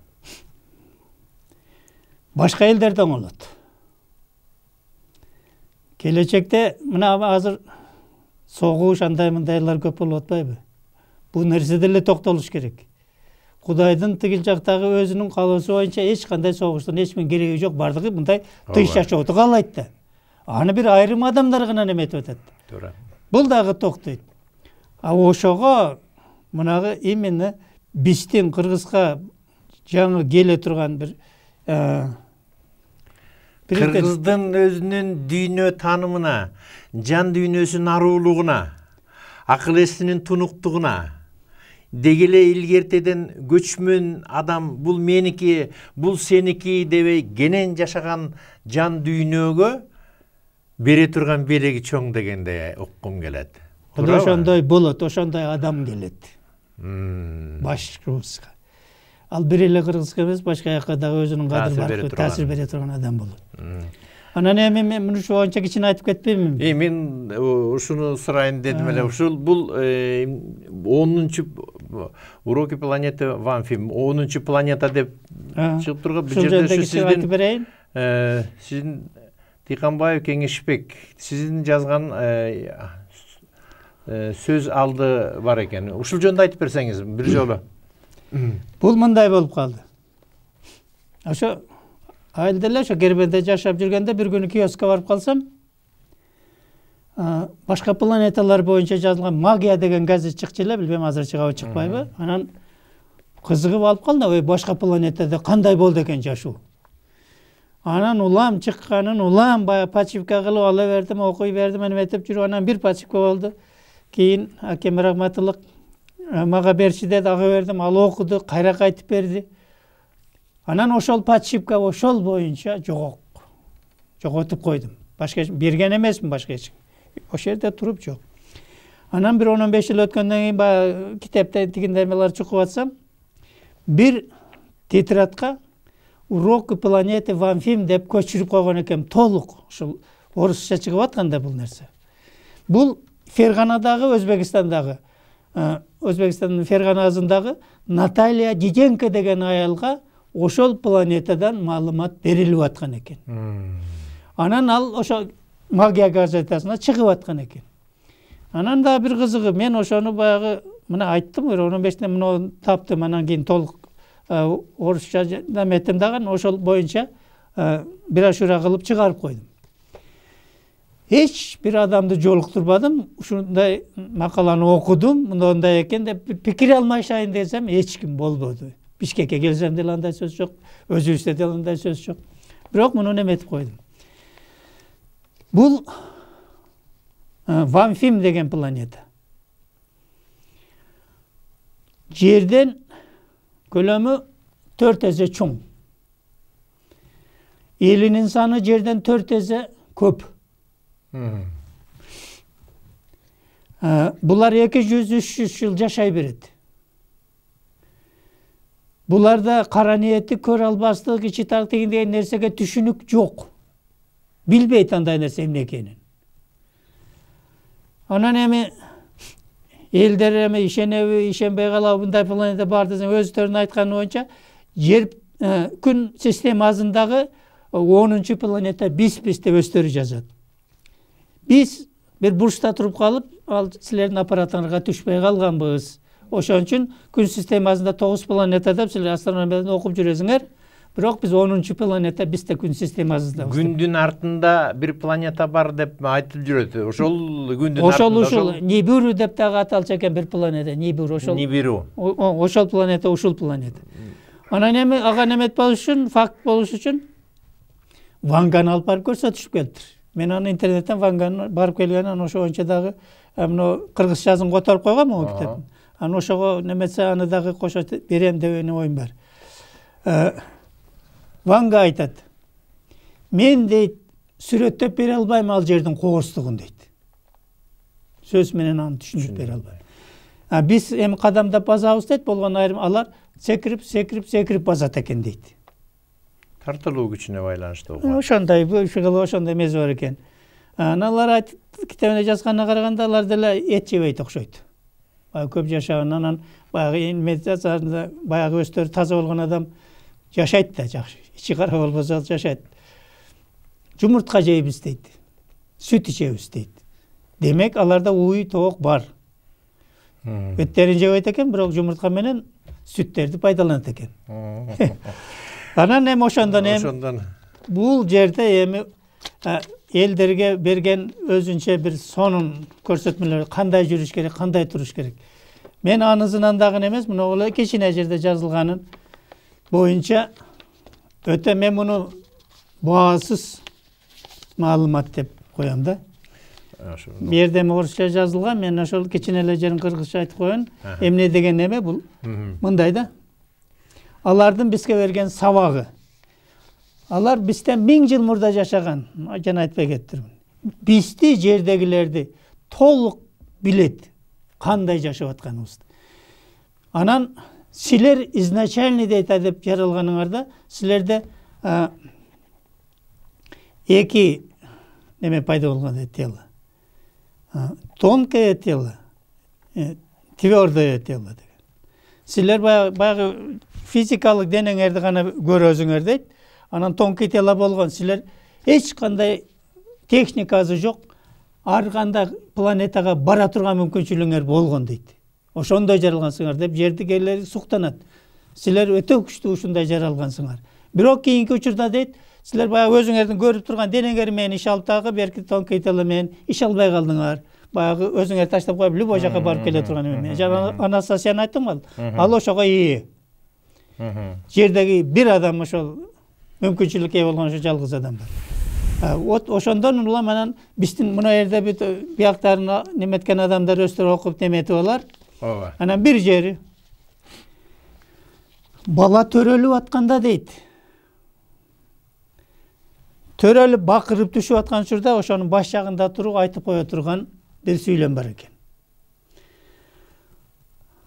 башка элдер да оңолот келечекте мына азыр согуш андай мындайлар көп болуп атпайбы бул нерсе деле токтолуш керек кудайдын тиги жақтағы өзінің каалоосу боюнча эч кандай согуштун эч жоқ кереги жок баардыгы мындай тыш жашоодо каалайт да аны бір айрым адамдар гана неметип атат туура бул дагы токтойт а ошого мынагы именно биздин кыргызга жаңы келе турган бир э, кыргыздын өзінің дүйнө танымына жан дүйнөсүнүн аруулугуна акыл эсинин тунуктугуна дегеле илгертеден көчмөн адам бул меники бул сеники дебей кенен жашаган жан дүйнөгө бере турган белеги чоң дегенде уккум келет мына ошондой болот ошондой адам келет башыбызга ал бир эле кыргызга эмес башка жака дагы өзүнүн кадыр баркы таасир бере турган адам болот анан эми мен муну ушу боюнча кичине айтып кетпейминби э, мен э, ушуну сурайын дедим эле э. ушул бул онунчу уроки планеты ванфим онунчу планета деп чыгып турган бул жерде ушу сиздин айтып берейин э, сиздин дыйканбаев кеңешбек сиздин жазган э, э, сөз алды бар экен ушул жөнүндө айтып берсеңиз бир жолу бул мындай болуп калды ошо айылда эле ошо кербенде жашап жүргөндө бир күнү киоскко барып калсам Э, башка планеталар бойынша жазылган магия деген газет чыкчу эле билбейм азыр чыгабы чыкпайбы анан кызыгып алып калды ой башка планетада кандай болду экен жашоо анан улам чыкканын улам баягы почивка кылып ала бердим окуй бердим эметип жүрүп анан бир почивка болду кийин акем рахматылык мага берчи деди ага бердим ал окуду кайра кайтып берди анан ошол подшипка ошол боюнча жогок жоготуп койдум башка берген эмесмин башка эч жерде туруп жок анан бир он он беш жыл өткөндөн кийин баягы китепте тигиндей эмелерди чукуп атсам бир тетрадка уроки планеты ванфим деп көчүрүп койгон экенмин толук ушул орусча чыгып аткан да бул нерсе бул ферганадагы өзбекстандагы өзбекстандын ферганасындагы наталья диденко деген аялга ошол планетадан маалымат берилип аткан экен анан ал ошо магия газетасына шығып жатқан екен анан дагы бир кызыгы мен ошону баягы мына айттым ғой он он бештен таптым анан кийин толук орусча эметтим дагы анан ошол боюнча брошюра кылып чыгарып койдум эч бир адамды жолуктурбадым ушундай макаланы окудум мындай экен деп пикир алмашайын десем эч ким болбоду бишкекке келсем деле андай сөз жок өзүбүздө деле андай сөз жок бирок муну эметип койдум бұл вамфим деген планета жерден көлемі төрт есе чоң елінің саны жерден төрт есе көп ә, бұлар 200-300 жыл жашай береді бұларда қара ниеттік көре албастық іші тартық деген нәрсеге түсінік жоқ билбейт андай нерсе эмне экенин анан эми элдер эми ишенеби ишенбей калабы мындай планета бар десең өздөрүнүн айтканы боюнча жер күн системасындагы онунчу планета бизбиз деп өздөрү жазат биз бир бурчта туруп калып ал силердин аппаратыңарга түшпөй калганбыз ошон үчүн күн системасында тогуз планета деп силер астрономиядан окуп жүрөсүңөр бирок биз онунчу планета биз күн системасындабыз күндүн артында бир планета бар деп айтып жүрөт ошол күндүн ошол ушул нибиру деп дагы аталчу экен бир планета нибиру ошол нибиру ошол планета ушул планета анан эми ага немет болуш үчүн факт болуш үчүн ванганы алып барып көрсөтүшүп келиптир мен аны интернеттен ванганы барып келген анан ошо боюнча дагы мына кыргызчасын которуп койгом могу китептин анан ошого неметсе аны дагы кошо берем деген оюм бар ә, ванга айтады мен дейді суреттеп бере албаймын ал жердің қоңырстығын дейді сөз менен аны түшүнүп бере албайм а биз эми кадамдап басабыз дейт болгон айрым алар секирип секирип секирип басат экен дейт тартылуу күчүнө байланыштуу ошондой ошондой мези бар экен анан алар айтып китебине жазганына караганда алар деле эт жебейт окшойт баягы көп жашаган анан баягы баягы өздөрү таза болгон адам жашайт да жакшы іші қара болбосо жашайды жұмыртқа жейміз дейді сүт ішеміз дейді демек аларда уй тоқ бар өттерін жеп экен бирок жұмыртқа менен сүттерді пайдаланат экен анан эми ошондон эми ошондон бул жерде эми элдерге берген өзүнчө бир сонун көрсөтмөлөр кандай жүрүш керек кандай туруш керек мен анысынан дагы эмес мына кичине жерде жазылганын боюнча Öte мен bunu boğazsız malumat деп qo'yaman да bu yerda o'rischa жазылған мен ошол кичине жерин кыргызча айтып коеюн эмне деген эме бул мындай да алардын бизге берген сабагы алар бизден миң жыл мурда жашаган жана айтпай кетиптирмин бизди жердегилерди толук билет кандай жашап атканыбызды анан силер изначально дейт деп жаралганыңарда силерде эки неме пайда болгон дейт тело тонкое тело э, твердое тело деген силер баягы физикалык денеңерди гана көрөсүңөр дейт анан тонкий тело болгон силер эч кандай техникасы жок ар кандай планетага бара турган мүмкүнчүлүгүңөр болгон дейт ошондой жаралгансыңар деп жердикелер суктанат силер өтө күчтүү ушундай жаралгансыңар бирок кийинки учурда дейт силер баягы өзүңөрдүн көрүп турган денеңер менен иш алып дагы берки тело менен иш албай калдыңар баягы өзүңөр таштап коюп любой жака барып келе турган жана анастасияны айттым го ал ошого ээ жердеги бир адам ошол мүмкүнчүлүккө ээ болгон ошо жалгыз адам бар вот ошондон улам анан биздин мына жерде бүт бияктарын неметкен адамдар өздөрү окуп неметип алар ооба анан бир жери бала төрөлүп атканда дейт төрөлүп бакырып түшүп аткан учурда ошонун баш жагында туруп айтып кое турган бир сүйлөм бар экен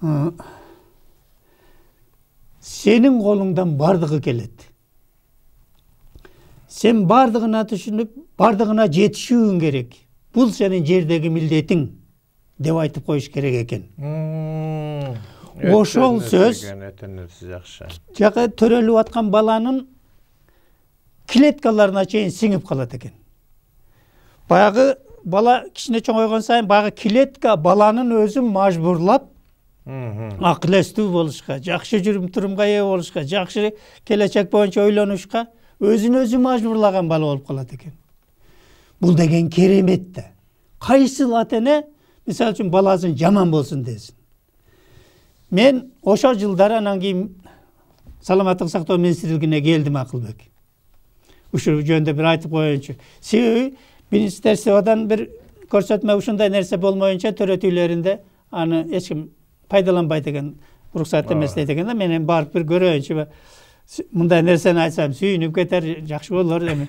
э, сенин колуңдан баардыгы келет сен баардыгына түшүнүп бардығына жетишүүң керек бул сенин жердеги милдетиң деп айтып қойыш керек екен ошол сөз жағы төрөлүп аткан баланын клеткаларына чейин сиңип калат экен баягы бала кичине чоңойгон сайын баягы клетка баланын өзүн мажбурлап акыл эстүү болушка жакшы жүрүм турумга ээ болушка жакшы келечек боюнча ойлонушка өзүн өзү мажбурлаган бала болуп калат экен бул деген керемет да кайсыл ата эне мисалы үчүн баласын жаман болсун десин мен ошол жылдары анан кийин саламаттык сактоо министрлигине келдим акылбек ушул жөнүндө бир айтып коеюнчу себеби министерстводан бир көрсөтмө ушундай нерсе болмоюнча төрөтүүлөрүндө аны эч ким пайдаланбайт экен уруксат эмес дейт экен да мен эми барып бир көрөйүнчү мындай нерсени айтсам сүйүнүп кетер жакшы болор эми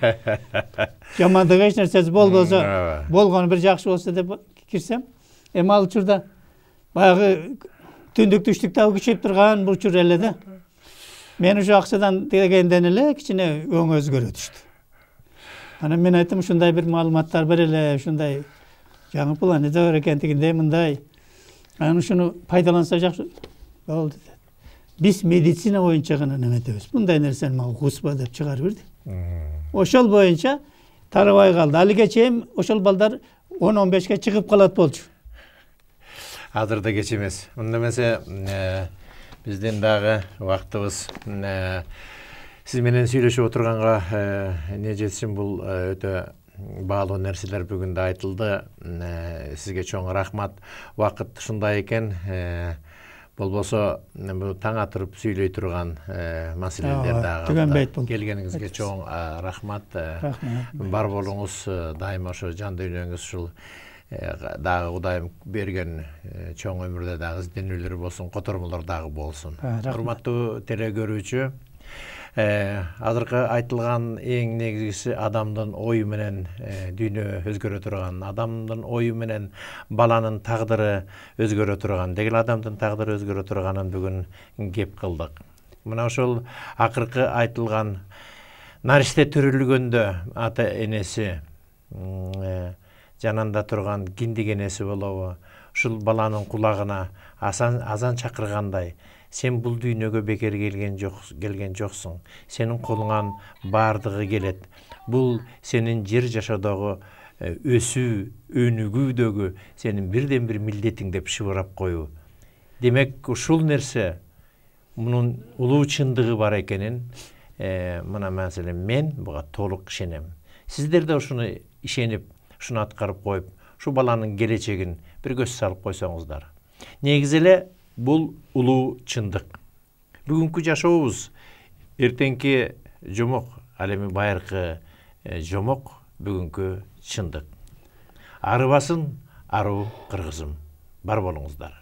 жамандык эч нерсеси болбосо болгону бир жакшы болсо деп кирсем эми ал учурда баягы түндүктүштүк дагы күчөйүп турган бул учур эле да мен ушу акчадан дегенден эле кичине өң өзгөрө түштү анан мен айттым ушундай бир маалыматтар бар эле ушундай жаңы планета бар экен тигиндей мындай анан ушуну пайдаланса жакшы болду биз медицина боюнча гана неметебиз мындай нерсени мага уккузба деп чыгарып берди ошол боюнча тарабай калды алиге чейин ошол балдар он он бешке чыгып калат болчу азыр да кеч эмес эмесе биздин дагы убактыбыз э, сиз менен сүйлөшүп отурганга эмне жетсин бул э, өтө баалуу нерселер бүгүн да айтылды э, сизге чоң рахмат убакыт ушундай экен болбосо бул таң атырып сүйлөй турган маселелер дагы түгөнбөйт бул келгениңизге чоң рахмат бар болуңуз дайыма ошо жан дүйнөңүз ушул Э, дагы кудайым берген э, чоң өмүрдө дагы изденүүлөр болсун котормолор дагы болсун э, урматтуу теле көрүүчү азыркы айтылган эң негизгиси адамдын ою менен дүйнө өзгөрө турган адамдын ою менен баланын тагдыры өзгөрө турган деги эле адамдын тагдыры өзгөрө турганын бүгүн кеп кылдык мына ошол акыркы айтылган наристе төрөлгөндө ата энеси жанында тұрған гинди энеси болобу ушул баланың құлағына азан шақырғандай, сен бұл дүйнөгө бекер келген жоқ, келген жоқсың. сенің колуңан бардығы келет бұл сенің жер жашоодогу өсүү өнүгүүдөгү сенің бірден бір милдетиң деп шыбырап коюу демек ұшыл нерсе мұның ұлы чындыгы бар экенин э, мына мәселен мен бұға толық ишенем сиздер да ушуну шуну атқарып қойып, ушул баланың келечегін бір көз салып койсоңуздар негизи эле бул улуу чындык бүгүнкү жашообуз эртеңки жомок әлемі эми байыркы жомок бүгүнкү чындык арыбасын ару қырғызым. бар болыңыздар.